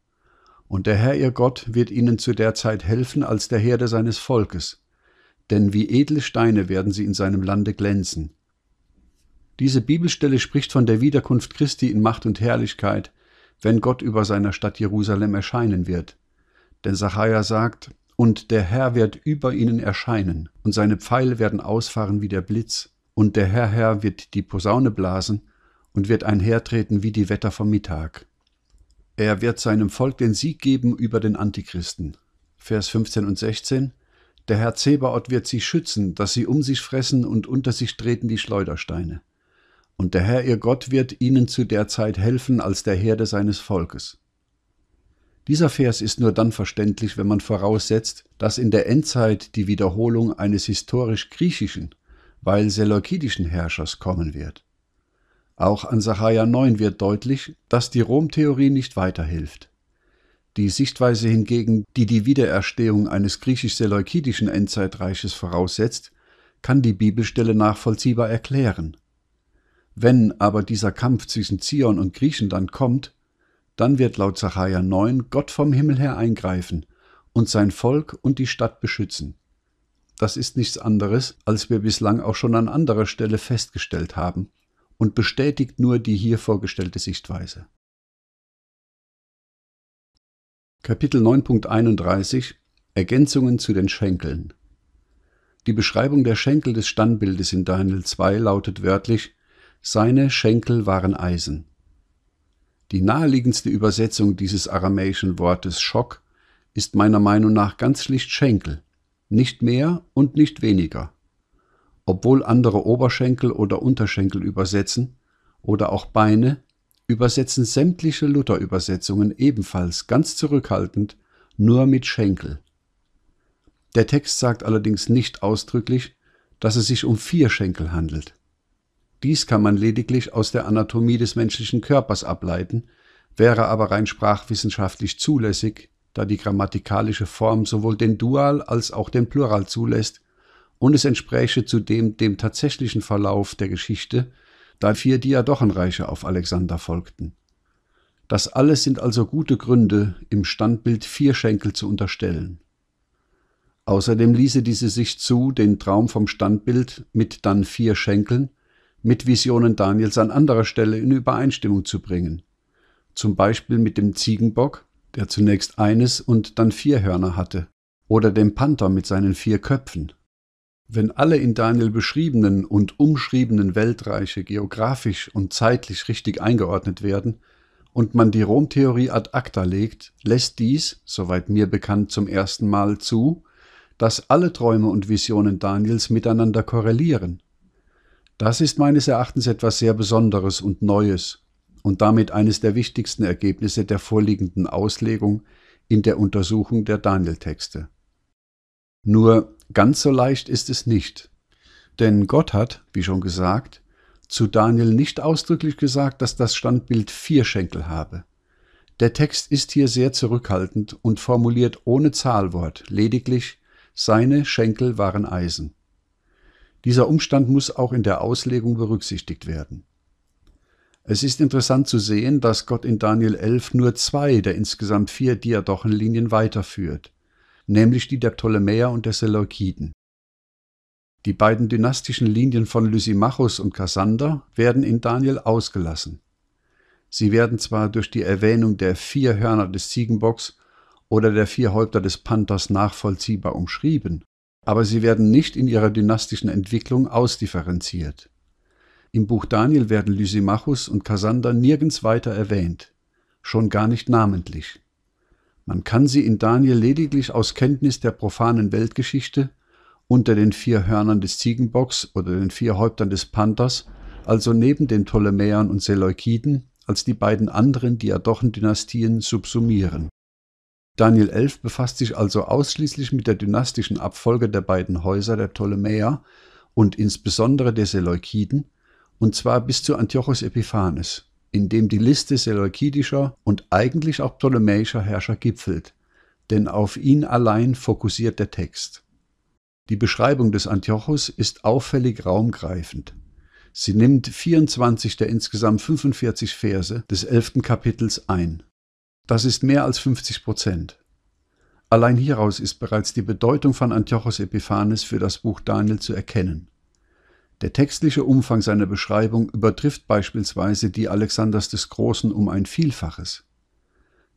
A: Und der Herr ihr Gott wird ihnen zu der Zeit helfen als der Herde seines Volkes, denn wie edle Steine werden sie in seinem Lande glänzen. Diese Bibelstelle spricht von der Wiederkunft Christi in Macht und Herrlichkeit, wenn Gott über seiner Stadt Jerusalem erscheinen wird. Denn Sacharja sagt, und der Herr wird über ihnen erscheinen, und seine Pfeile werden ausfahren wie der Blitz, und der Herr Herr wird die Posaune blasen und wird einhertreten wie die Wetter vom Mittag. Er wird seinem Volk den Sieg geben über den Antichristen. Vers 15 und 16 der Herr Zebaoth wird sie schützen, dass sie um sich fressen und unter sich treten die Schleudersteine. Und der Herr ihr Gott wird ihnen zu der Zeit helfen als der Herde seines Volkes. Dieser Vers ist nur dann verständlich, wenn man voraussetzt, dass in der Endzeit die Wiederholung eines historisch griechischen, weil seleukidischen Herrschers kommen wird. Auch an Sacharja 9 wird deutlich, dass die Romtheorie nicht weiterhilft. Die Sichtweise hingegen, die die Wiedererstehung eines griechisch-seleukidischen Endzeitreiches voraussetzt, kann die Bibelstelle nachvollziehbar erklären. Wenn aber dieser Kampf zwischen Zion und Griechenland kommt, dann wird laut Sacharja 9 Gott vom Himmel her eingreifen und sein Volk und die Stadt beschützen. Das ist nichts anderes, als wir bislang auch schon an anderer Stelle festgestellt haben und bestätigt nur die hier vorgestellte Sichtweise. Kapitel 9.31 Ergänzungen zu den Schenkeln Die Beschreibung der Schenkel des Standbildes in Daniel 2 lautet wörtlich Seine Schenkel waren Eisen. Die naheliegendste Übersetzung dieses aramäischen Wortes Schock ist meiner Meinung nach ganz schlicht Schenkel, nicht mehr und nicht weniger. Obwohl andere Oberschenkel oder Unterschenkel übersetzen oder auch Beine, übersetzen sämtliche Luther-Übersetzungen ebenfalls ganz zurückhaltend nur mit Schenkel. Der Text sagt allerdings nicht ausdrücklich, dass es sich um vier Schenkel handelt. Dies kann man lediglich aus der Anatomie des menschlichen Körpers ableiten, wäre aber rein sprachwissenschaftlich zulässig, da die grammatikalische Form sowohl den Dual als auch den Plural zulässt und es entspräche zudem dem tatsächlichen Verlauf der Geschichte da vier Diadochenreiche auf Alexander folgten. Das alles sind also gute Gründe, im Standbild vier Schenkel zu unterstellen. Außerdem ließe diese sich zu, den Traum vom Standbild mit dann vier Schenkeln mit Visionen Daniels an anderer Stelle in Übereinstimmung zu bringen. Zum Beispiel mit dem Ziegenbock, der zunächst eines und dann vier Hörner hatte, oder dem Panther mit seinen vier Köpfen. Wenn alle in Daniel beschriebenen und umschriebenen Weltreiche geografisch und zeitlich richtig eingeordnet werden und man die Romtheorie ad acta legt, lässt dies, soweit mir bekannt, zum ersten Mal zu, dass alle Träume und Visionen Daniels miteinander korrelieren. Das ist meines Erachtens etwas sehr Besonderes und Neues und damit eines der wichtigsten Ergebnisse der vorliegenden Auslegung in der Untersuchung der Daniel-Texte. Nur Ganz so leicht ist es nicht. Denn Gott hat, wie schon gesagt, zu Daniel nicht ausdrücklich gesagt, dass das Standbild vier Schenkel habe. Der Text ist hier sehr zurückhaltend und formuliert ohne Zahlwort, lediglich seine Schenkel waren Eisen. Dieser Umstand muss auch in der Auslegung berücksichtigt werden. Es ist interessant zu sehen, dass Gott in Daniel 11 nur zwei der insgesamt vier Diadochenlinien weiterführt nämlich die der Ptolemäer und der Seleukiden. Die beiden dynastischen Linien von Lysimachus und Kassander werden in Daniel ausgelassen. Sie werden zwar durch die Erwähnung der vier Hörner des Ziegenbocks oder der vier Häupter des Panthers nachvollziehbar umschrieben, aber sie werden nicht in ihrer dynastischen Entwicklung ausdifferenziert. Im Buch Daniel werden Lysimachus und Kassander nirgends weiter erwähnt, schon gar nicht namentlich. Man kann sie in Daniel lediglich aus Kenntnis der profanen Weltgeschichte unter den vier Hörnern des Ziegenbocks oder den vier Häuptern des Panthers, also neben den Ptolemäern und Seleukiden, als die beiden anderen Diadochendynastien subsumieren. Daniel 11 befasst sich also ausschließlich mit der dynastischen Abfolge der beiden Häuser der Ptolemäer und insbesondere der Seleukiden, und zwar bis zu Antiochos Epiphanes in dem die Liste seleukidischer und eigentlich auch ptolemäischer Herrscher gipfelt, denn auf ihn allein fokussiert der Text. Die Beschreibung des Antiochos ist auffällig raumgreifend. Sie nimmt 24 der insgesamt 45 Verse des 11. Kapitels ein. Das ist mehr als 50 Prozent. Allein hieraus ist bereits die Bedeutung von Antiochos Epiphanes für das Buch Daniel zu erkennen. Der textliche Umfang seiner Beschreibung übertrifft beispielsweise die Alexanders des Großen um ein Vielfaches.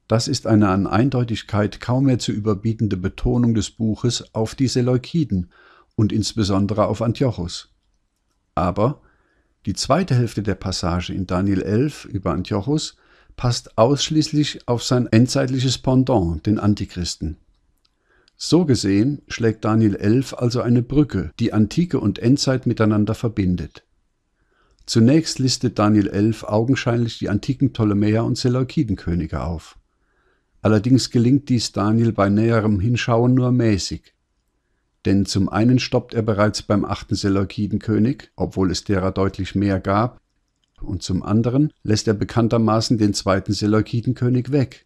A: Das ist eine an Eindeutigkeit kaum mehr zu überbietende Betonung des Buches auf die Seleukiden und insbesondere auf Antiochus. Aber die zweite Hälfte der Passage in Daniel 11 über Antiochus passt ausschließlich auf sein endzeitliches Pendant, den Antichristen. So gesehen schlägt Daniel 11 also eine Brücke, die Antike und Endzeit miteinander verbindet. Zunächst listet Daniel 11 augenscheinlich die antiken Ptolemäer und Seleukidenkönige auf. Allerdings gelingt dies Daniel bei näherem Hinschauen nur mäßig. Denn zum einen stoppt er bereits beim achten Seleukidenkönig, obwohl es derer deutlich mehr gab, und zum anderen lässt er bekanntermaßen den zweiten Seleukidenkönig weg,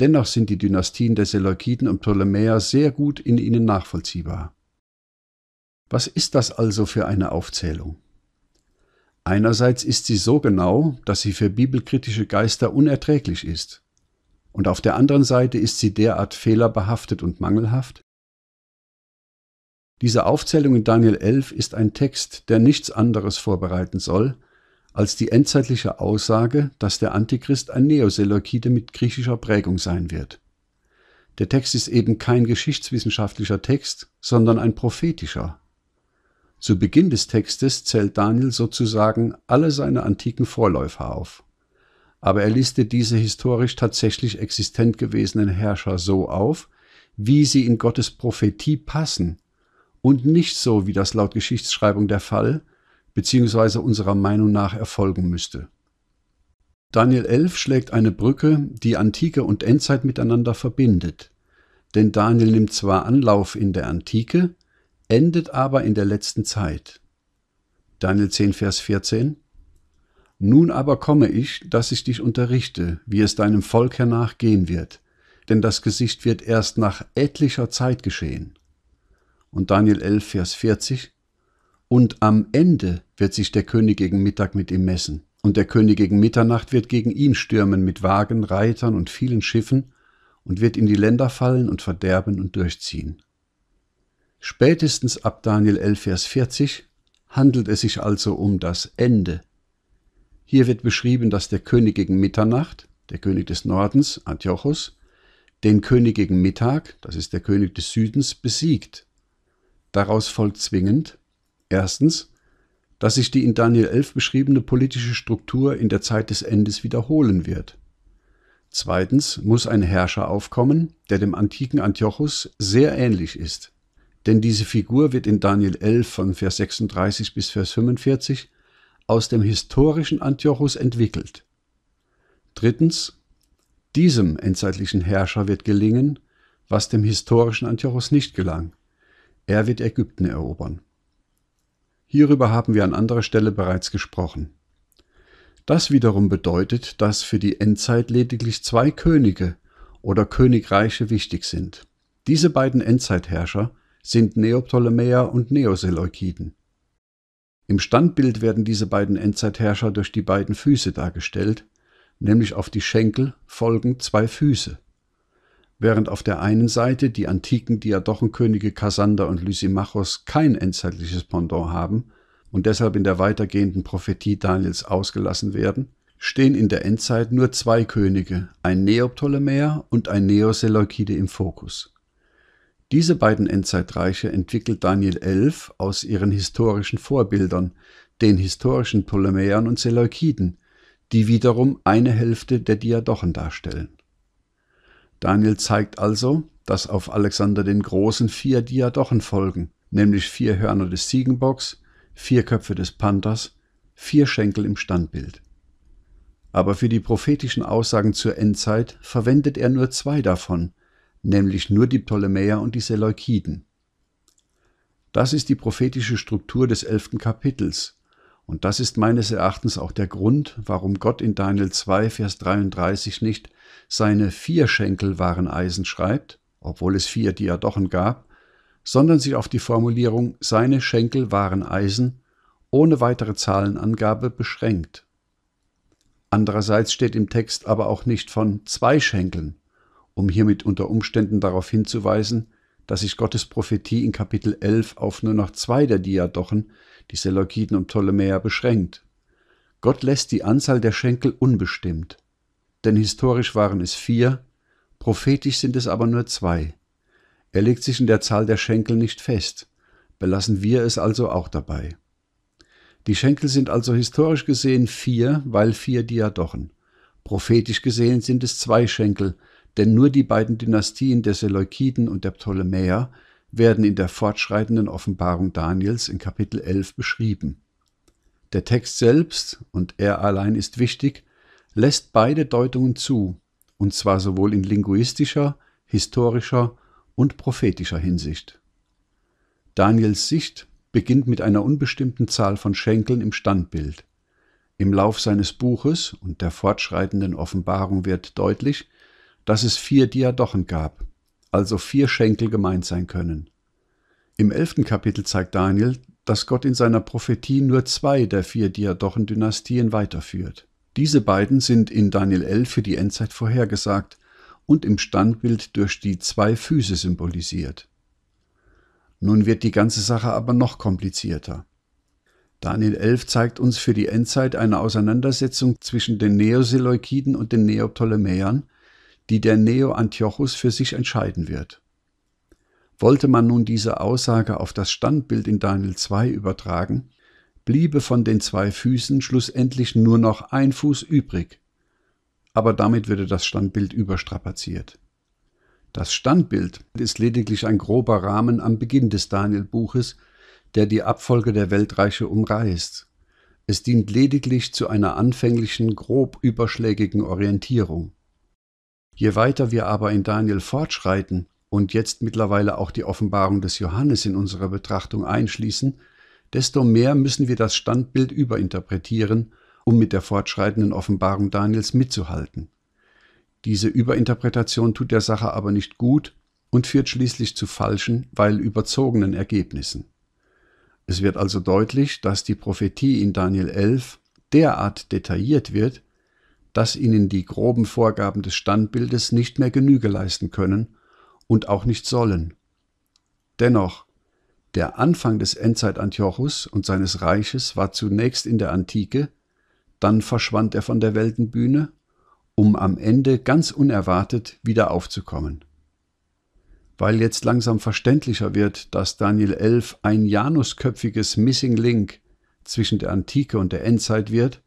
A: Dennoch sind die Dynastien der Seleukiden und Ptolemäer sehr gut in ihnen nachvollziehbar. Was ist das also für eine Aufzählung? Einerseits ist sie so genau, dass sie für bibelkritische Geister unerträglich ist. Und auf der anderen Seite ist sie derart fehlerbehaftet und mangelhaft. Diese Aufzählung in Daniel 11 ist ein Text, der nichts anderes vorbereiten soll, als die endzeitliche Aussage, dass der Antichrist ein Neoseleukide mit griechischer Prägung sein wird. Der Text ist eben kein geschichtswissenschaftlicher Text, sondern ein prophetischer. Zu Beginn des Textes zählt Daniel sozusagen alle seine antiken Vorläufer auf. Aber er listet diese historisch tatsächlich existent gewesenen Herrscher so auf, wie sie in Gottes Prophetie passen und nicht so, wie das laut Geschichtsschreibung der Fall, beziehungsweise unserer Meinung nach erfolgen müsste. Daniel 11 schlägt eine Brücke, die Antike und Endzeit miteinander verbindet. Denn Daniel nimmt zwar Anlauf in der Antike, endet aber in der letzten Zeit. Daniel 10, Vers 14 Nun aber komme ich, dass ich dich unterrichte, wie es deinem Volk hernach gehen wird, denn das Gesicht wird erst nach etlicher Zeit geschehen. Und Daniel 11, Vers 40 und am Ende wird sich der König gegen Mittag mit ihm messen. Und der König gegen Mitternacht wird gegen ihn stürmen mit Wagen, Reitern und vielen Schiffen und wird in die Länder fallen und verderben und durchziehen. Spätestens ab Daniel 11, Vers 40 handelt es sich also um das Ende. Hier wird beschrieben, dass der König gegen Mitternacht, der König des Nordens, Antiochus, den König gegen Mittag, das ist der König des Südens, besiegt. Daraus folgt zwingend, Erstens, dass sich die in Daniel 11 beschriebene politische Struktur in der Zeit des Endes wiederholen wird. Zweitens muss ein Herrscher aufkommen, der dem antiken Antiochus sehr ähnlich ist. Denn diese Figur wird in Daniel 11 von Vers 36 bis Vers 45 aus dem historischen Antiochus entwickelt. Drittens, diesem endzeitlichen Herrscher wird gelingen, was dem historischen Antiochus nicht gelang. Er wird Ägypten erobern. Hierüber haben wir an anderer Stelle bereits gesprochen. Das wiederum bedeutet, dass für die Endzeit lediglich zwei Könige oder Königreiche wichtig sind. Diese beiden Endzeitherrscher sind Neoptolemäer und Neoseleukiden. Im Standbild werden diese beiden Endzeitherrscher durch die beiden Füße dargestellt, nämlich auf die Schenkel folgen zwei Füße. Während auf der einen Seite die antiken Diadochenkönige Kassander und Lysimachos kein endzeitliches Pendant haben und deshalb in der weitergehenden Prophetie Daniels ausgelassen werden, stehen in der Endzeit nur zwei Könige, ein Neoptolemäer und ein Neoseleukide im Fokus. Diese beiden Endzeitreiche entwickelt Daniel 11 aus ihren historischen Vorbildern, den historischen Ptolemäern und Seleukiden, die wiederum eine Hälfte der Diadochen darstellen. Daniel zeigt also, dass auf Alexander den Großen vier Diadochen folgen, nämlich vier Hörner des Ziegenbocks, vier Köpfe des Panthers, vier Schenkel im Standbild. Aber für die prophetischen Aussagen zur Endzeit verwendet er nur zwei davon, nämlich nur die Ptolemäer und die Seleukiden. Das ist die prophetische Struktur des elften Kapitels, und das ist meines Erachtens auch der Grund, warum Gott in Daniel 2, Vers 33 nicht seine vier Schenkel waren Eisen schreibt, obwohl es vier Diadochen gab, sondern sich auf die Formulierung seine Schenkel waren Eisen ohne weitere Zahlenangabe beschränkt. Andererseits steht im Text aber auch nicht von zwei Schenkeln, um hiermit unter Umständen darauf hinzuweisen, dass sich Gottes Prophetie in Kapitel 11 auf nur noch zwei der Diadochen, die Seleukiden und Ptolemäer beschränkt. Gott lässt die Anzahl der Schenkel unbestimmt, denn historisch waren es vier, prophetisch sind es aber nur zwei. Er legt sich in der Zahl der Schenkel nicht fest, belassen wir es also auch dabei. Die Schenkel sind also historisch gesehen vier, weil vier Diadochen. Prophetisch gesehen sind es zwei Schenkel, denn nur die beiden Dynastien der Seleukiden und der Ptolemäer werden in der fortschreitenden Offenbarung Daniels in Kapitel 11 beschrieben. Der Text selbst, und er allein ist wichtig, lässt beide Deutungen zu, und zwar sowohl in linguistischer, historischer und prophetischer Hinsicht. Daniels Sicht beginnt mit einer unbestimmten Zahl von Schenkeln im Standbild. Im Lauf seines Buches und der fortschreitenden Offenbarung wird deutlich, dass es vier Diadochen gab, also vier Schenkel gemeint sein können. Im elften Kapitel zeigt Daniel, dass Gott in seiner Prophetie nur zwei der vier Diadochendynastien weiterführt. Diese beiden sind in Daniel 11 für die Endzeit vorhergesagt und im Standbild durch die zwei Füße symbolisiert. Nun wird die ganze Sache aber noch komplizierter. Daniel 11 zeigt uns für die Endzeit eine Auseinandersetzung zwischen den Neoseleukiden und den Neoptolemäern, die der Neo Antiochus für sich entscheiden wird. Wollte man nun diese Aussage auf das Standbild in Daniel 2 übertragen, bliebe von den zwei Füßen schlussendlich nur noch ein Fuß übrig. Aber damit würde das Standbild überstrapaziert. Das Standbild ist lediglich ein grober Rahmen am Beginn des Daniel-Buches, der die Abfolge der Weltreiche umreißt. Es dient lediglich zu einer anfänglichen, grob überschlägigen Orientierung. Je weiter wir aber in Daniel fortschreiten und jetzt mittlerweile auch die Offenbarung des Johannes in unserer Betrachtung einschließen, desto mehr müssen wir das Standbild überinterpretieren, um mit der fortschreitenden Offenbarung Daniels mitzuhalten. Diese Überinterpretation tut der Sache aber nicht gut und führt schließlich zu falschen, weil überzogenen Ergebnissen. Es wird also deutlich, dass die Prophetie in Daniel 11 derart detailliert wird, dass ihnen die groben Vorgaben des Standbildes nicht mehr Genüge leisten können und auch nicht sollen. Dennoch, der Anfang des Endzeit-Antiochus und seines Reiches war zunächst in der Antike, dann verschwand er von der Weltenbühne, um am Ende ganz unerwartet wieder aufzukommen. Weil jetzt langsam verständlicher wird, dass Daniel 11 ein janusköpfiges Missing Link zwischen der Antike und der Endzeit wird,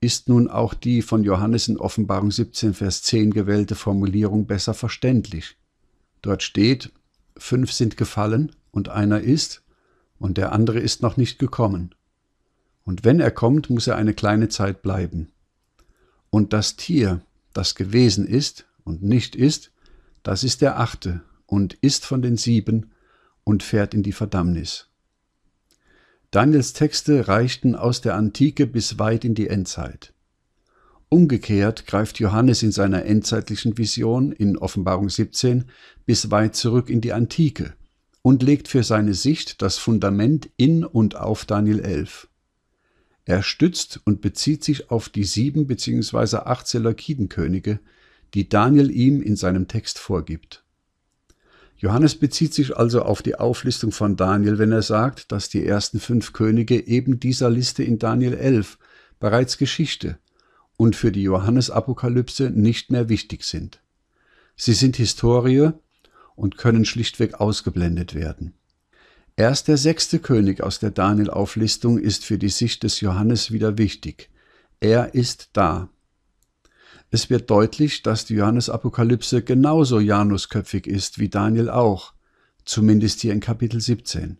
A: ist nun auch die von Johannes in Offenbarung 17, Vers 10 gewählte Formulierung besser verständlich. Dort steht, fünf sind gefallen und einer ist, und der andere ist noch nicht gekommen. Und wenn er kommt, muss er eine kleine Zeit bleiben. Und das Tier, das gewesen ist und nicht ist, das ist der achte und ist von den sieben und fährt in die Verdammnis. Daniels Texte reichten aus der Antike bis weit in die Endzeit. Umgekehrt greift Johannes in seiner endzeitlichen Vision in Offenbarung 17 bis weit zurück in die Antike und legt für seine Sicht das Fundament in und auf Daniel 11. Er stützt und bezieht sich auf die sieben bzw. acht Seleukidenkönige, die Daniel ihm in seinem Text vorgibt. Johannes bezieht sich also auf die Auflistung von Daniel, wenn er sagt, dass die ersten fünf Könige eben dieser Liste in Daniel 11 bereits Geschichte und für die Johannesapokalypse nicht mehr wichtig sind. Sie sind Historie und können schlichtweg ausgeblendet werden. Erst der sechste König aus der Daniel-Auflistung ist für die Sicht des Johannes wieder wichtig. Er ist da. Es wird deutlich, dass die Johannesapokalypse genauso janusköpfig ist wie Daniel auch, zumindest hier in Kapitel 17.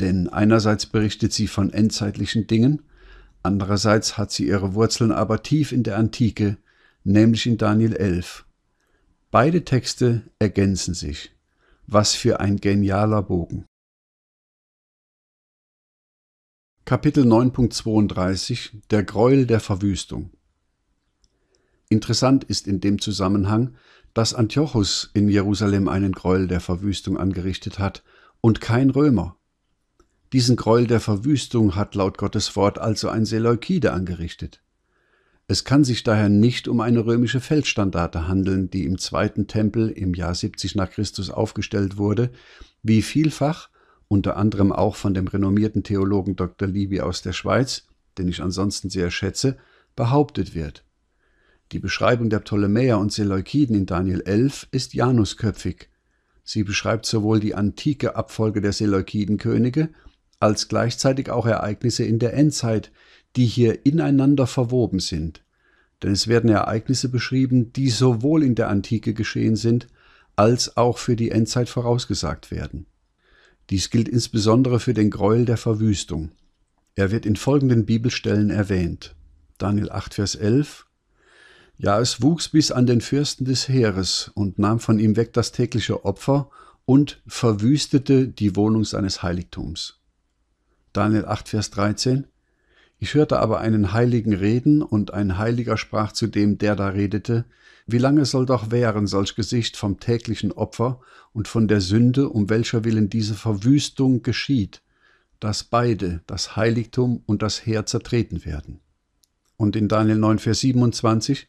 A: Denn einerseits berichtet sie von endzeitlichen Dingen, andererseits hat sie ihre Wurzeln aber tief in der Antike, nämlich in Daniel 11. Beide Texte ergänzen sich. Was für ein genialer Bogen. Kapitel 9.32 Der Gräuel der Verwüstung Interessant ist in dem Zusammenhang, dass Antiochus in Jerusalem einen Gräuel der Verwüstung angerichtet hat und kein Römer. Diesen Gräuel der Verwüstung hat laut Gottes Wort also ein Seleukide angerichtet. Es kann sich daher nicht um eine römische Feldstandarte handeln, die im zweiten Tempel im Jahr 70 nach Christus aufgestellt wurde, wie vielfach, unter anderem auch von dem renommierten Theologen Dr. Liby aus der Schweiz, den ich ansonsten sehr schätze, behauptet wird. Die Beschreibung der Ptolemäer und Seleukiden in Daniel 11 ist janusköpfig. Sie beschreibt sowohl die antike Abfolge der Seleukidenkönige als gleichzeitig auch Ereignisse in der Endzeit, die hier ineinander verwoben sind. Denn es werden Ereignisse beschrieben, die sowohl in der Antike geschehen sind, als auch für die Endzeit vorausgesagt werden. Dies gilt insbesondere für den Gräuel der Verwüstung. Er wird in folgenden Bibelstellen erwähnt. Daniel 8, Vers 11, ja, es wuchs bis an den Fürsten des Heeres und nahm von ihm weg das tägliche Opfer und verwüstete die Wohnung seines Heiligtums. Daniel 8, Vers 13 ich hörte aber einen Heiligen reden, und ein Heiliger sprach zu dem, der da redete, Wie lange soll doch währen solch Gesicht vom täglichen Opfer und von der Sünde, um welcher willen diese Verwüstung geschieht, dass beide, das Heiligtum und das Heer, zertreten werden? Und in Daniel 9, Vers 27,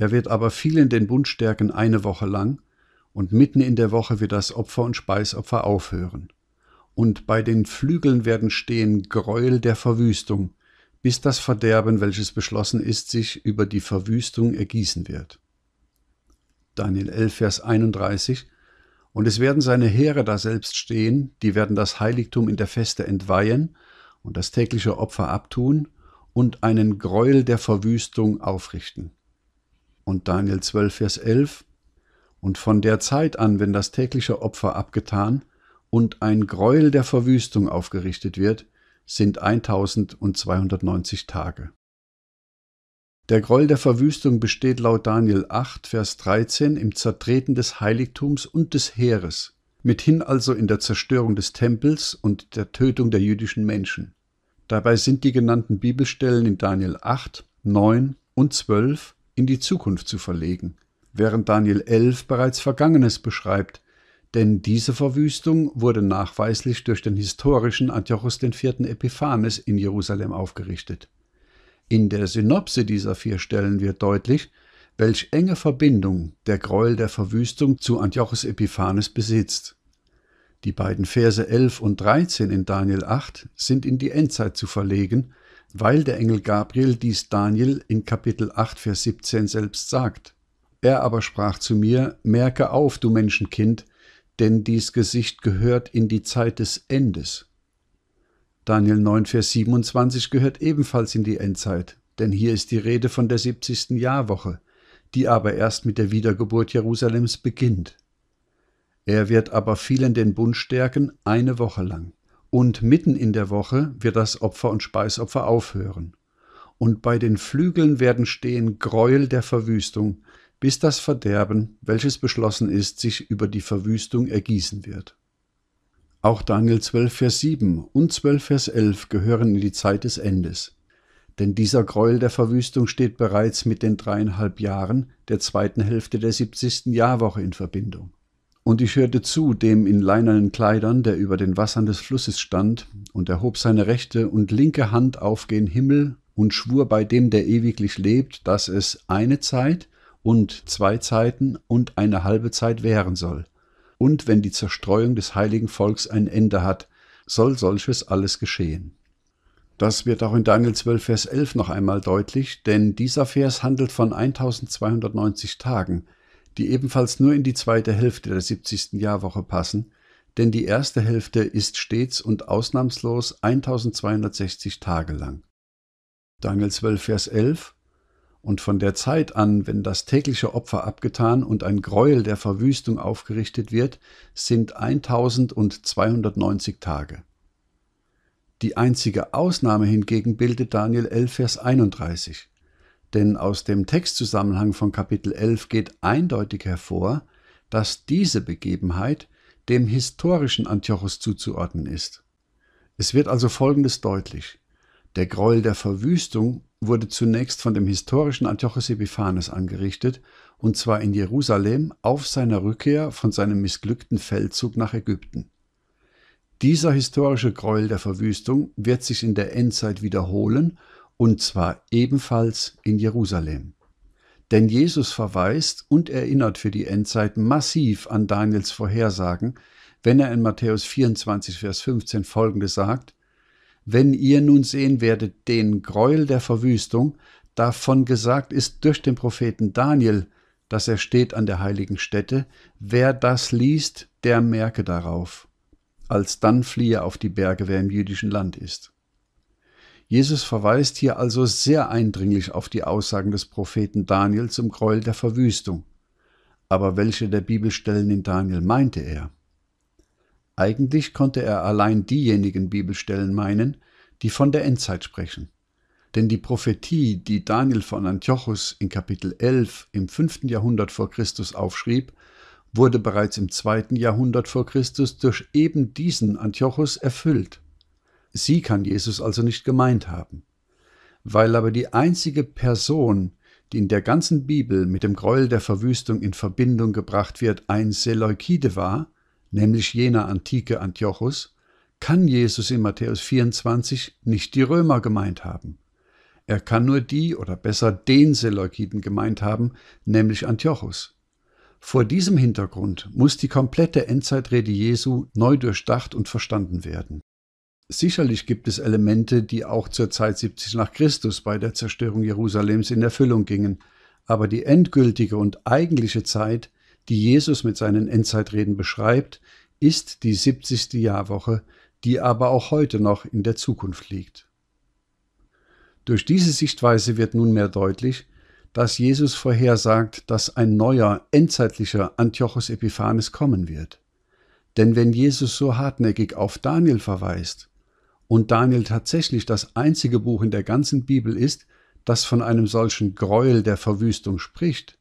A: er wird aber vielen den Bund stärken eine Woche lang, und mitten in der Woche wird das Opfer und Speisopfer aufhören. Und bei den Flügeln werden stehen Gräuel der Verwüstung, bis das Verderben, welches beschlossen ist, sich über die Verwüstung ergießen wird. Daniel 11, Vers 31 Und es werden seine Heere daselbst stehen, die werden das Heiligtum in der Feste entweihen und das tägliche Opfer abtun und einen Gräuel der Verwüstung aufrichten und Daniel 12, Vers 11, und von der Zeit an, wenn das tägliche Opfer abgetan und ein Gräuel der Verwüstung aufgerichtet wird, sind 1290 Tage. Der Gräuel der Verwüstung besteht laut Daniel 8, Vers 13 im Zertreten des Heiligtums und des Heeres, mithin also in der Zerstörung des Tempels und der Tötung der jüdischen Menschen. Dabei sind die genannten Bibelstellen in Daniel 8, 9 und 12 in die Zukunft zu verlegen, während Daniel 11 bereits Vergangenes beschreibt, denn diese Verwüstung wurde nachweislich durch den historischen Antiochus IV. Epiphanes in Jerusalem aufgerichtet. In der Synopse dieser vier Stellen wird deutlich, welch enge Verbindung der Gräuel der Verwüstung zu Antiochus Epiphanes besitzt. Die beiden Verse 11 und 13 in Daniel 8 sind in die Endzeit zu verlegen, weil der Engel Gabriel dies Daniel in Kapitel 8, Vers 17 selbst sagt. Er aber sprach zu mir, Merke auf, du Menschenkind, denn dies Gesicht gehört in die Zeit des Endes. Daniel 9, Vers 27 gehört ebenfalls in die Endzeit, denn hier ist die Rede von der 70. Jahrwoche, die aber erst mit der Wiedergeburt Jerusalems beginnt. Er wird aber vielen den Bund stärken, eine Woche lang. Und mitten in der Woche wird das Opfer und Speisopfer aufhören. Und bei den Flügeln werden stehen Gräuel der Verwüstung, bis das Verderben, welches beschlossen ist, sich über die Verwüstung ergießen wird. Auch Daniel 12, Vers 7 und 12, Vers 11 gehören in die Zeit des Endes. Denn dieser Gräuel der Verwüstung steht bereits mit den dreieinhalb Jahren der zweiten Hälfte der 70. Jahrwoche in Verbindung und ich hörte zu dem in leinernen Kleidern, der über den Wassern des Flusses stand, und erhob seine rechte und linke Hand auf gen Himmel und schwur bei dem, der ewiglich lebt, dass es eine Zeit und zwei Zeiten und eine halbe Zeit wären soll. Und wenn die Zerstreuung des heiligen Volks ein Ende hat, soll solches alles geschehen. Das wird auch in Daniel 12, Vers 11 noch einmal deutlich, denn dieser Vers handelt von 1290 Tagen – die ebenfalls nur in die zweite Hälfte der 70. Jahrwoche passen, denn die erste Hälfte ist stets und ausnahmslos 1260 Tage lang. Daniel 12, Vers 11 Und von der Zeit an, wenn das tägliche Opfer abgetan und ein Gräuel der Verwüstung aufgerichtet wird, sind 1290 Tage. Die einzige Ausnahme hingegen bildet Daniel 11, Vers 31 denn aus dem Textzusammenhang von Kapitel 11 geht eindeutig hervor, dass diese Begebenheit dem historischen Antiochus zuzuordnen ist. Es wird also Folgendes deutlich. Der Gräuel der Verwüstung wurde zunächst von dem historischen Antiochus Epiphanes angerichtet, und zwar in Jerusalem auf seiner Rückkehr von seinem missglückten Feldzug nach Ägypten. Dieser historische Gräuel der Verwüstung wird sich in der Endzeit wiederholen und zwar ebenfalls in Jerusalem. Denn Jesus verweist und erinnert für die Endzeit massiv an Daniels Vorhersagen, wenn er in Matthäus 24, Vers 15 folgende sagt, Wenn ihr nun sehen werdet den Gräuel der Verwüstung, davon gesagt ist durch den Propheten Daniel, dass er steht an der heiligen Stätte, wer das liest, der merke darauf. Alsdann fliehe auf die Berge, wer im jüdischen Land ist. Jesus verweist hier also sehr eindringlich auf die Aussagen des Propheten Daniel zum Gräuel der Verwüstung. Aber welche der Bibelstellen in Daniel meinte er? Eigentlich konnte er allein diejenigen Bibelstellen meinen, die von der Endzeit sprechen. Denn die Prophetie, die Daniel von Antiochus in Kapitel 11 im 5. Jahrhundert vor Christus aufschrieb, wurde bereits im 2. Jahrhundert vor Christus durch eben diesen Antiochus erfüllt. Sie kann Jesus also nicht gemeint haben. Weil aber die einzige Person, die in der ganzen Bibel mit dem Gräuel der Verwüstung in Verbindung gebracht wird, ein Seleukide war, nämlich jener antike Antiochus, kann Jesus in Matthäus 24 nicht die Römer gemeint haben. Er kann nur die oder besser den Seleukiden gemeint haben, nämlich Antiochus. Vor diesem Hintergrund muss die komplette Endzeitrede Jesu neu durchdacht und verstanden werden. Sicherlich gibt es Elemente, die auch zur Zeit 70 nach Christus bei der Zerstörung Jerusalems in Erfüllung gingen, aber die endgültige und eigentliche Zeit, die Jesus mit seinen Endzeitreden beschreibt, ist die 70. Jahrwoche, die aber auch heute noch in der Zukunft liegt. Durch diese Sichtweise wird nunmehr deutlich, dass Jesus vorhersagt, dass ein neuer, endzeitlicher Antiochus Epiphanes kommen wird. Denn wenn Jesus so hartnäckig auf Daniel verweist, und Daniel tatsächlich das einzige Buch in der ganzen Bibel ist, das von einem solchen Gräuel der Verwüstung spricht,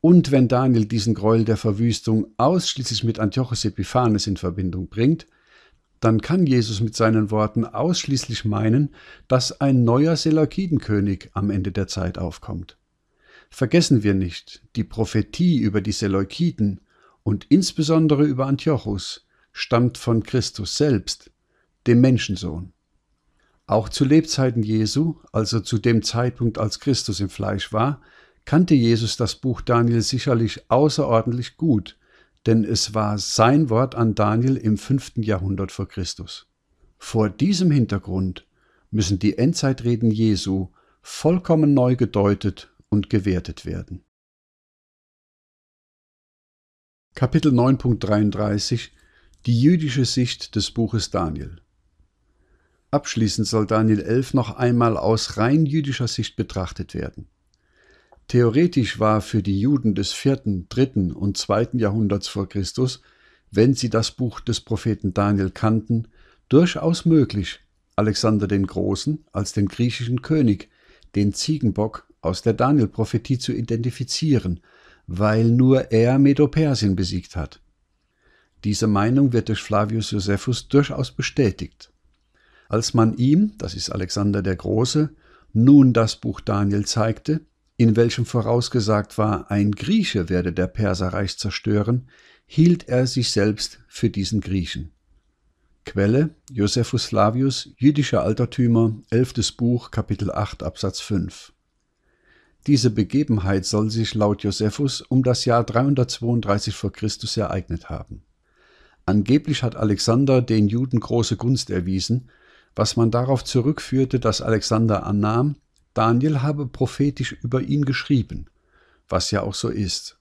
A: und wenn Daniel diesen Gräuel der Verwüstung ausschließlich mit Antiochus Epiphanes in Verbindung bringt, dann kann Jesus mit seinen Worten ausschließlich meinen, dass ein neuer Seleukidenkönig am Ende der Zeit aufkommt. Vergessen wir nicht, die Prophetie über die Seleukiden und insbesondere über Antiochus stammt von Christus selbst, dem Menschensohn. Auch zu Lebzeiten Jesu, also zu dem Zeitpunkt, als Christus im Fleisch war, kannte Jesus das Buch Daniel sicherlich außerordentlich gut, denn es war sein Wort an Daniel im fünften Jahrhundert vor Christus. Vor diesem Hintergrund müssen die Endzeitreden Jesu vollkommen neu gedeutet und gewertet werden. Kapitel 9.33 Die jüdische Sicht des Buches Daniel Abschließend soll Daniel 11 noch einmal aus rein jüdischer Sicht betrachtet werden. Theoretisch war für die Juden des 4., 3. und 2. Jahrhunderts vor Christus, wenn sie das Buch des Propheten Daniel kannten, durchaus möglich, Alexander den Großen als den griechischen König, den Ziegenbock aus der Daniel-Prophetie zu identifizieren, weil nur er Medopersien besiegt hat. Diese Meinung wird durch Flavius Josephus durchaus bestätigt. Als man ihm, das ist Alexander der Große, nun das Buch Daniel zeigte, in welchem vorausgesagt war, ein Grieche werde der Perserreich zerstören, hielt er sich selbst für diesen Griechen. Quelle Josephus Flavius, jüdischer Altertümer, 11. Buch, Kapitel 8, Absatz 5. Diese Begebenheit soll sich laut Josephus um das Jahr 332 vor Christus ereignet haben. Angeblich hat Alexander den Juden große Gunst erwiesen was man darauf zurückführte, dass Alexander annahm, Daniel habe prophetisch über ihn geschrieben, was ja auch so ist.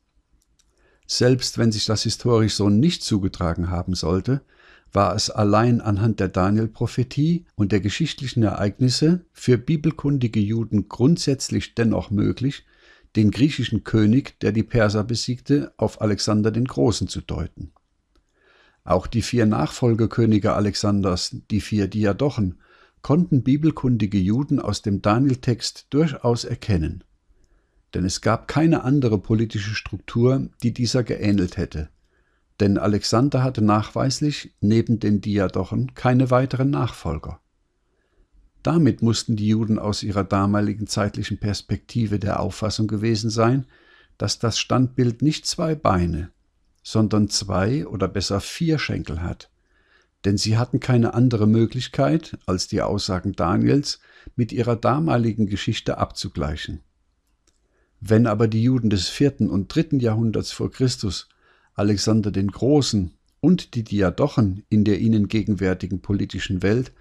A: Selbst wenn sich das historisch so nicht zugetragen haben sollte, war es allein anhand der Daniel-Prophetie und der geschichtlichen Ereignisse für bibelkundige Juden grundsätzlich dennoch möglich, den griechischen König, der die Perser besiegte, auf Alexander den Großen zu deuten. Auch die vier Nachfolgekönige Alexanders, die vier Diadochen, konnten bibelkundige Juden aus dem Danieltext durchaus erkennen. Denn es gab keine andere politische Struktur, die dieser geähnelt hätte. Denn Alexander hatte nachweislich neben den Diadochen keine weiteren Nachfolger. Damit mussten die Juden aus ihrer damaligen zeitlichen Perspektive der Auffassung gewesen sein, dass das Standbild nicht zwei Beine, sondern zwei oder besser vier Schenkel hat. Denn sie hatten keine andere Möglichkeit, als die Aussagen Daniels mit ihrer damaligen Geschichte abzugleichen. Wenn aber die Juden des vierten und dritten Jahrhunderts vor Christus Alexander den Großen und die Diadochen in der ihnen gegenwärtigen politischen Welt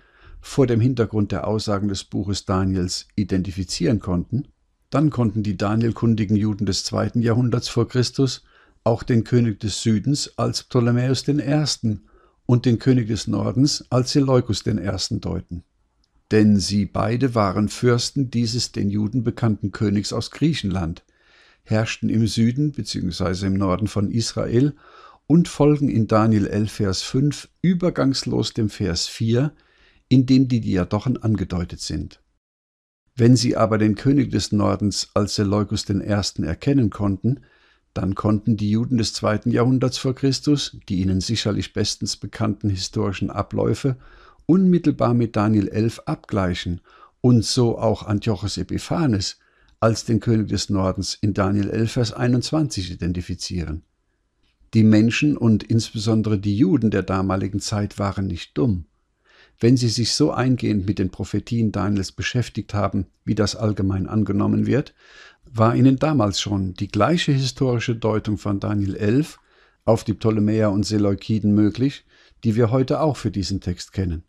A: vor dem Hintergrund der Aussagen des Buches Daniels identifizieren konnten, dann konnten die Danielkundigen Juden des zweiten Jahrhunderts vor Christus auch den König des Südens als Ptolemäus I. und den König des Nordens als Seleukus I. deuten. Denn sie beide waren Fürsten dieses den Juden bekannten Königs aus Griechenland, herrschten im Süden bzw. im Norden von Israel und folgen in Daniel 11, Vers 5 übergangslos dem Vers 4, in dem die Diadochen angedeutet sind. Wenn sie aber den König des Nordens als Seleukus I. erkennen konnten, dann konnten die Juden des zweiten Jahrhunderts vor Christus die ihnen sicherlich bestens bekannten historischen Abläufe unmittelbar mit Daniel 11 abgleichen und so auch Antiochus Epiphanes als den König des Nordens in Daniel 11 Vers 21 identifizieren. Die Menschen und insbesondere die Juden der damaligen Zeit waren nicht dumm. Wenn sie sich so eingehend mit den Prophetien Daniels beschäftigt haben, wie das allgemein angenommen wird, war ihnen damals schon die gleiche historische Deutung von Daniel 11 auf die Ptolemäer und Seleukiden möglich, die wir heute auch für diesen Text kennen.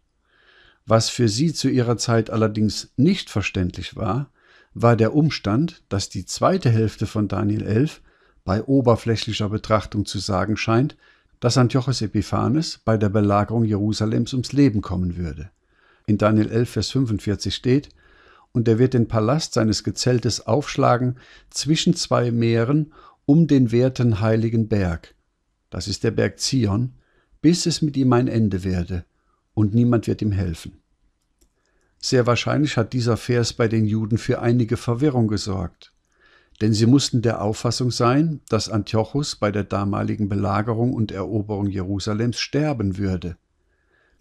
A: Was für sie zu ihrer Zeit allerdings nicht verständlich war, war der Umstand, dass die zweite Hälfte von Daniel 11 bei oberflächlicher Betrachtung zu sagen scheint, dass Antiochus Epiphanes bei der Belagerung Jerusalems ums Leben kommen würde. In Daniel 11, Vers 45 steht, und er wird den Palast seines Gezeltes aufschlagen zwischen zwei Meeren um den werten heiligen Berg, das ist der Berg Zion, bis es mit ihm ein Ende werde, und niemand wird ihm helfen. Sehr wahrscheinlich hat dieser Vers bei den Juden für einige Verwirrung gesorgt denn sie mussten der Auffassung sein, dass Antiochus bei der damaligen Belagerung und Eroberung Jerusalems sterben würde.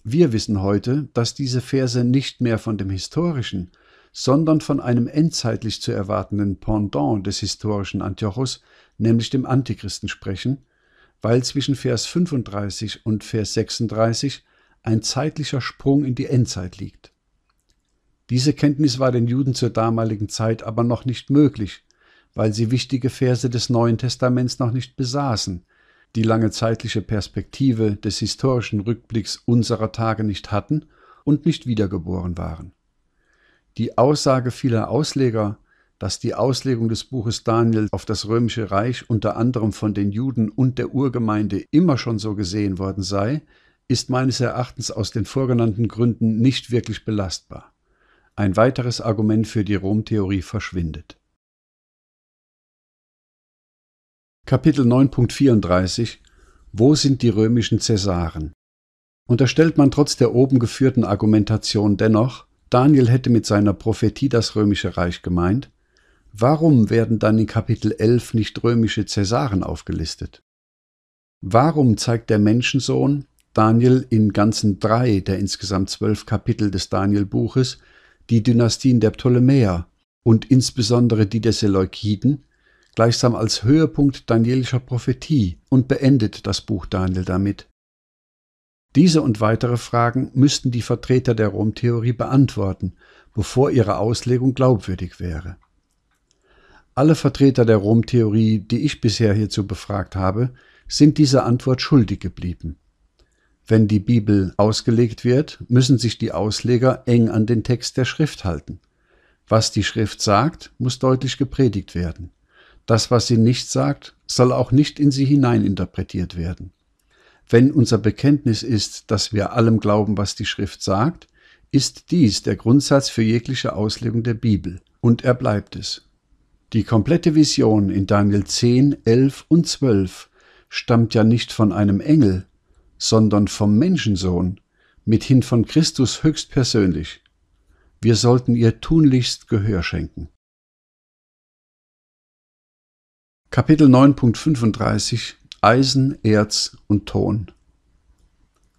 A: Wir wissen heute, dass diese Verse nicht mehr von dem historischen, sondern von einem endzeitlich zu erwartenden Pendant des historischen Antiochus, nämlich dem Antichristen sprechen, weil zwischen Vers 35 und Vers 36 ein zeitlicher Sprung in die Endzeit liegt. Diese Kenntnis war den Juden zur damaligen Zeit aber noch nicht möglich, weil sie wichtige Verse des Neuen Testaments noch nicht besaßen, die lange zeitliche Perspektive des historischen Rückblicks unserer Tage nicht hatten und nicht wiedergeboren waren. Die Aussage vieler Ausleger, dass die Auslegung des Buches Daniel auf das römische Reich unter anderem von den Juden und der Urgemeinde immer schon so gesehen worden sei, ist meines Erachtens aus den vorgenannten Gründen nicht wirklich belastbar. Ein weiteres Argument für die Romtheorie verschwindet. Kapitel 9.34 Wo sind die römischen Cäsaren? Unterstellt man trotz der oben geführten Argumentation dennoch, Daniel hätte mit seiner Prophetie das römische Reich gemeint, warum werden dann in Kapitel 11 nicht römische Cäsaren aufgelistet? Warum zeigt der Menschensohn, Daniel in ganzen drei der insgesamt zwölf Kapitel des Daniel-Buches, die Dynastien der Ptolemäer und insbesondere die der Seleukiden gleichsam als Höhepunkt danielischer Prophetie und beendet das Buch Daniel damit. Diese und weitere Fragen müssten die Vertreter der Romtheorie beantworten, bevor ihre Auslegung glaubwürdig wäre. Alle Vertreter der Romtheorie, die ich bisher hierzu befragt habe, sind dieser Antwort schuldig geblieben. Wenn die Bibel ausgelegt wird, müssen sich die Ausleger eng an den Text der Schrift halten. Was die Schrift sagt, muss deutlich gepredigt werden. Das, was sie nicht sagt, soll auch nicht in sie hineininterpretiert werden. Wenn unser Bekenntnis ist, dass wir allem glauben, was die Schrift sagt, ist dies der Grundsatz für jegliche Auslegung der Bibel. Und er bleibt es. Die komplette Vision in Daniel 10, 11 und 12 stammt ja nicht von einem Engel, sondern vom Menschensohn, mithin von Christus höchstpersönlich. Wir sollten ihr tunlichst Gehör schenken. Kapitel 9.35 Eisen, Erz und Ton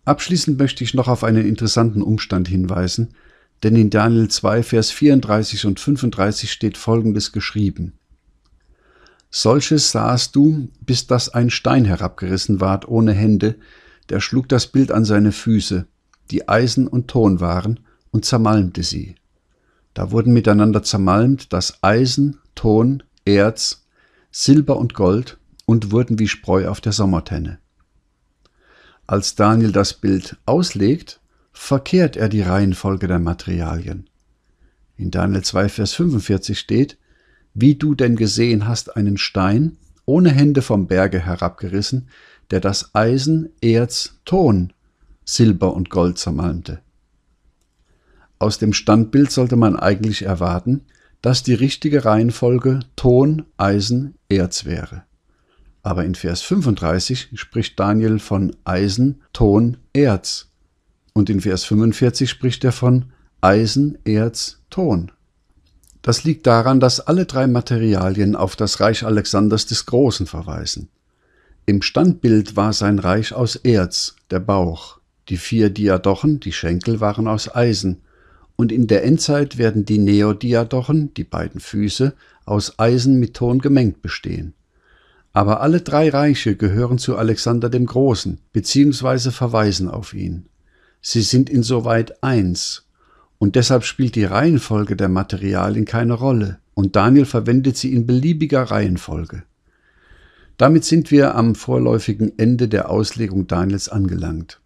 A: Abschließend möchte ich noch auf einen interessanten Umstand hinweisen, denn in Daniel 2, Vers 34 und 35 steht Folgendes geschrieben. Solches sahst du, bis dass ein Stein herabgerissen ward ohne Hände, der schlug das Bild an seine Füße, die Eisen und Ton waren, und zermalmte sie. Da wurden miteinander zermalmt das Eisen, Ton, Erz Silber und Gold und wurden wie Spreu auf der Sommertenne. Als Daniel das Bild auslegt, verkehrt er die Reihenfolge der Materialien. In Daniel 2, Vers 45 steht, wie du denn gesehen hast einen Stein, ohne Hände vom Berge herabgerissen, der das Eisen, Erz, Ton, Silber und Gold zermalmte. Aus dem Standbild sollte man eigentlich erwarten, dass die richtige Reihenfolge Ton, Eisen, Erz wäre. Aber in Vers 35 spricht Daniel von Eisen, Ton, Erz. Und in Vers 45 spricht er von Eisen, Erz, Ton. Das liegt daran, dass alle drei Materialien auf das Reich Alexanders des Großen verweisen. Im Standbild war sein Reich aus Erz, der Bauch, die vier Diadochen, die Schenkel, waren aus Eisen, und in der Endzeit werden die Neodiadochen, die beiden Füße, aus Eisen mit Ton gemengt bestehen. Aber alle drei Reiche gehören zu Alexander dem Großen, beziehungsweise verweisen auf ihn. Sie sind insoweit eins, und deshalb spielt die Reihenfolge der Materialien keine Rolle, und Daniel verwendet sie in beliebiger Reihenfolge. Damit sind wir am vorläufigen Ende der Auslegung Daniels angelangt.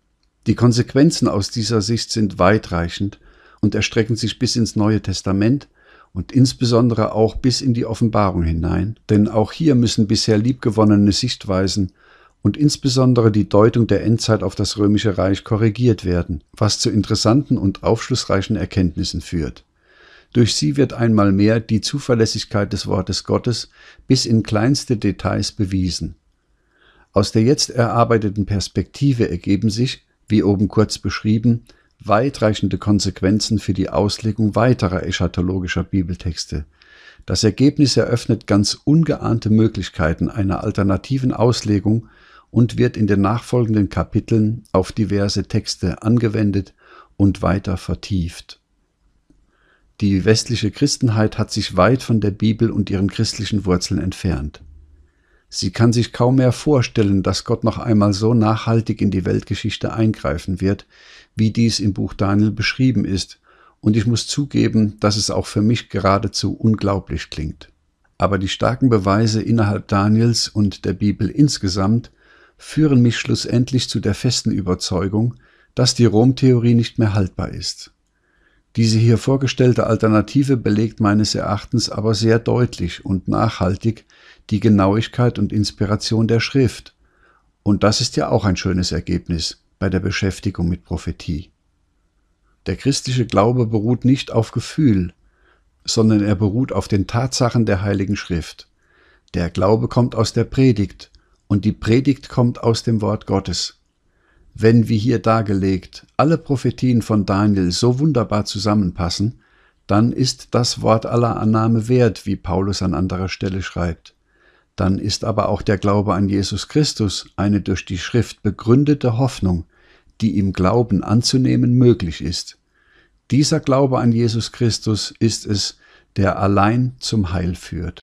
A: Die Konsequenzen aus dieser Sicht sind weitreichend und erstrecken sich bis ins Neue Testament und insbesondere auch bis in die Offenbarung hinein, denn auch hier müssen bisher liebgewonnene Sichtweisen und insbesondere die Deutung der Endzeit auf das römische Reich korrigiert werden, was zu interessanten und aufschlussreichen Erkenntnissen führt. Durch sie wird einmal mehr die Zuverlässigkeit des Wortes Gottes bis in kleinste Details bewiesen. Aus der jetzt erarbeiteten Perspektive ergeben sich, wie oben kurz beschrieben, weitreichende Konsequenzen für die Auslegung weiterer eschatologischer Bibeltexte. Das Ergebnis eröffnet ganz ungeahnte Möglichkeiten einer alternativen Auslegung und wird in den nachfolgenden Kapiteln auf diverse Texte angewendet und weiter vertieft. Die westliche Christenheit hat sich weit von der Bibel und ihren christlichen Wurzeln entfernt. Sie kann sich kaum mehr vorstellen, dass Gott noch einmal so nachhaltig in die Weltgeschichte eingreifen wird, wie dies im Buch Daniel beschrieben ist, und ich muss zugeben, dass es auch für mich geradezu unglaublich klingt. Aber die starken Beweise innerhalb Daniels und der Bibel insgesamt führen mich schlussendlich zu der festen Überzeugung, dass die Rom-Theorie nicht mehr haltbar ist. Diese hier vorgestellte Alternative belegt meines Erachtens aber sehr deutlich und nachhaltig, die Genauigkeit und Inspiration der Schrift. Und das ist ja auch ein schönes Ergebnis bei der Beschäftigung mit Prophetie. Der christliche Glaube beruht nicht auf Gefühl, sondern er beruht auf den Tatsachen der Heiligen Schrift. Der Glaube kommt aus der Predigt und die Predigt kommt aus dem Wort Gottes. Wenn, wie hier dargelegt, alle Prophetien von Daniel so wunderbar zusammenpassen, dann ist das Wort aller Annahme wert, wie Paulus an anderer Stelle schreibt. Dann ist aber auch der Glaube an Jesus Christus eine durch die Schrift begründete Hoffnung, die im Glauben anzunehmen möglich ist. Dieser Glaube an Jesus Christus ist es, der allein zum Heil führt.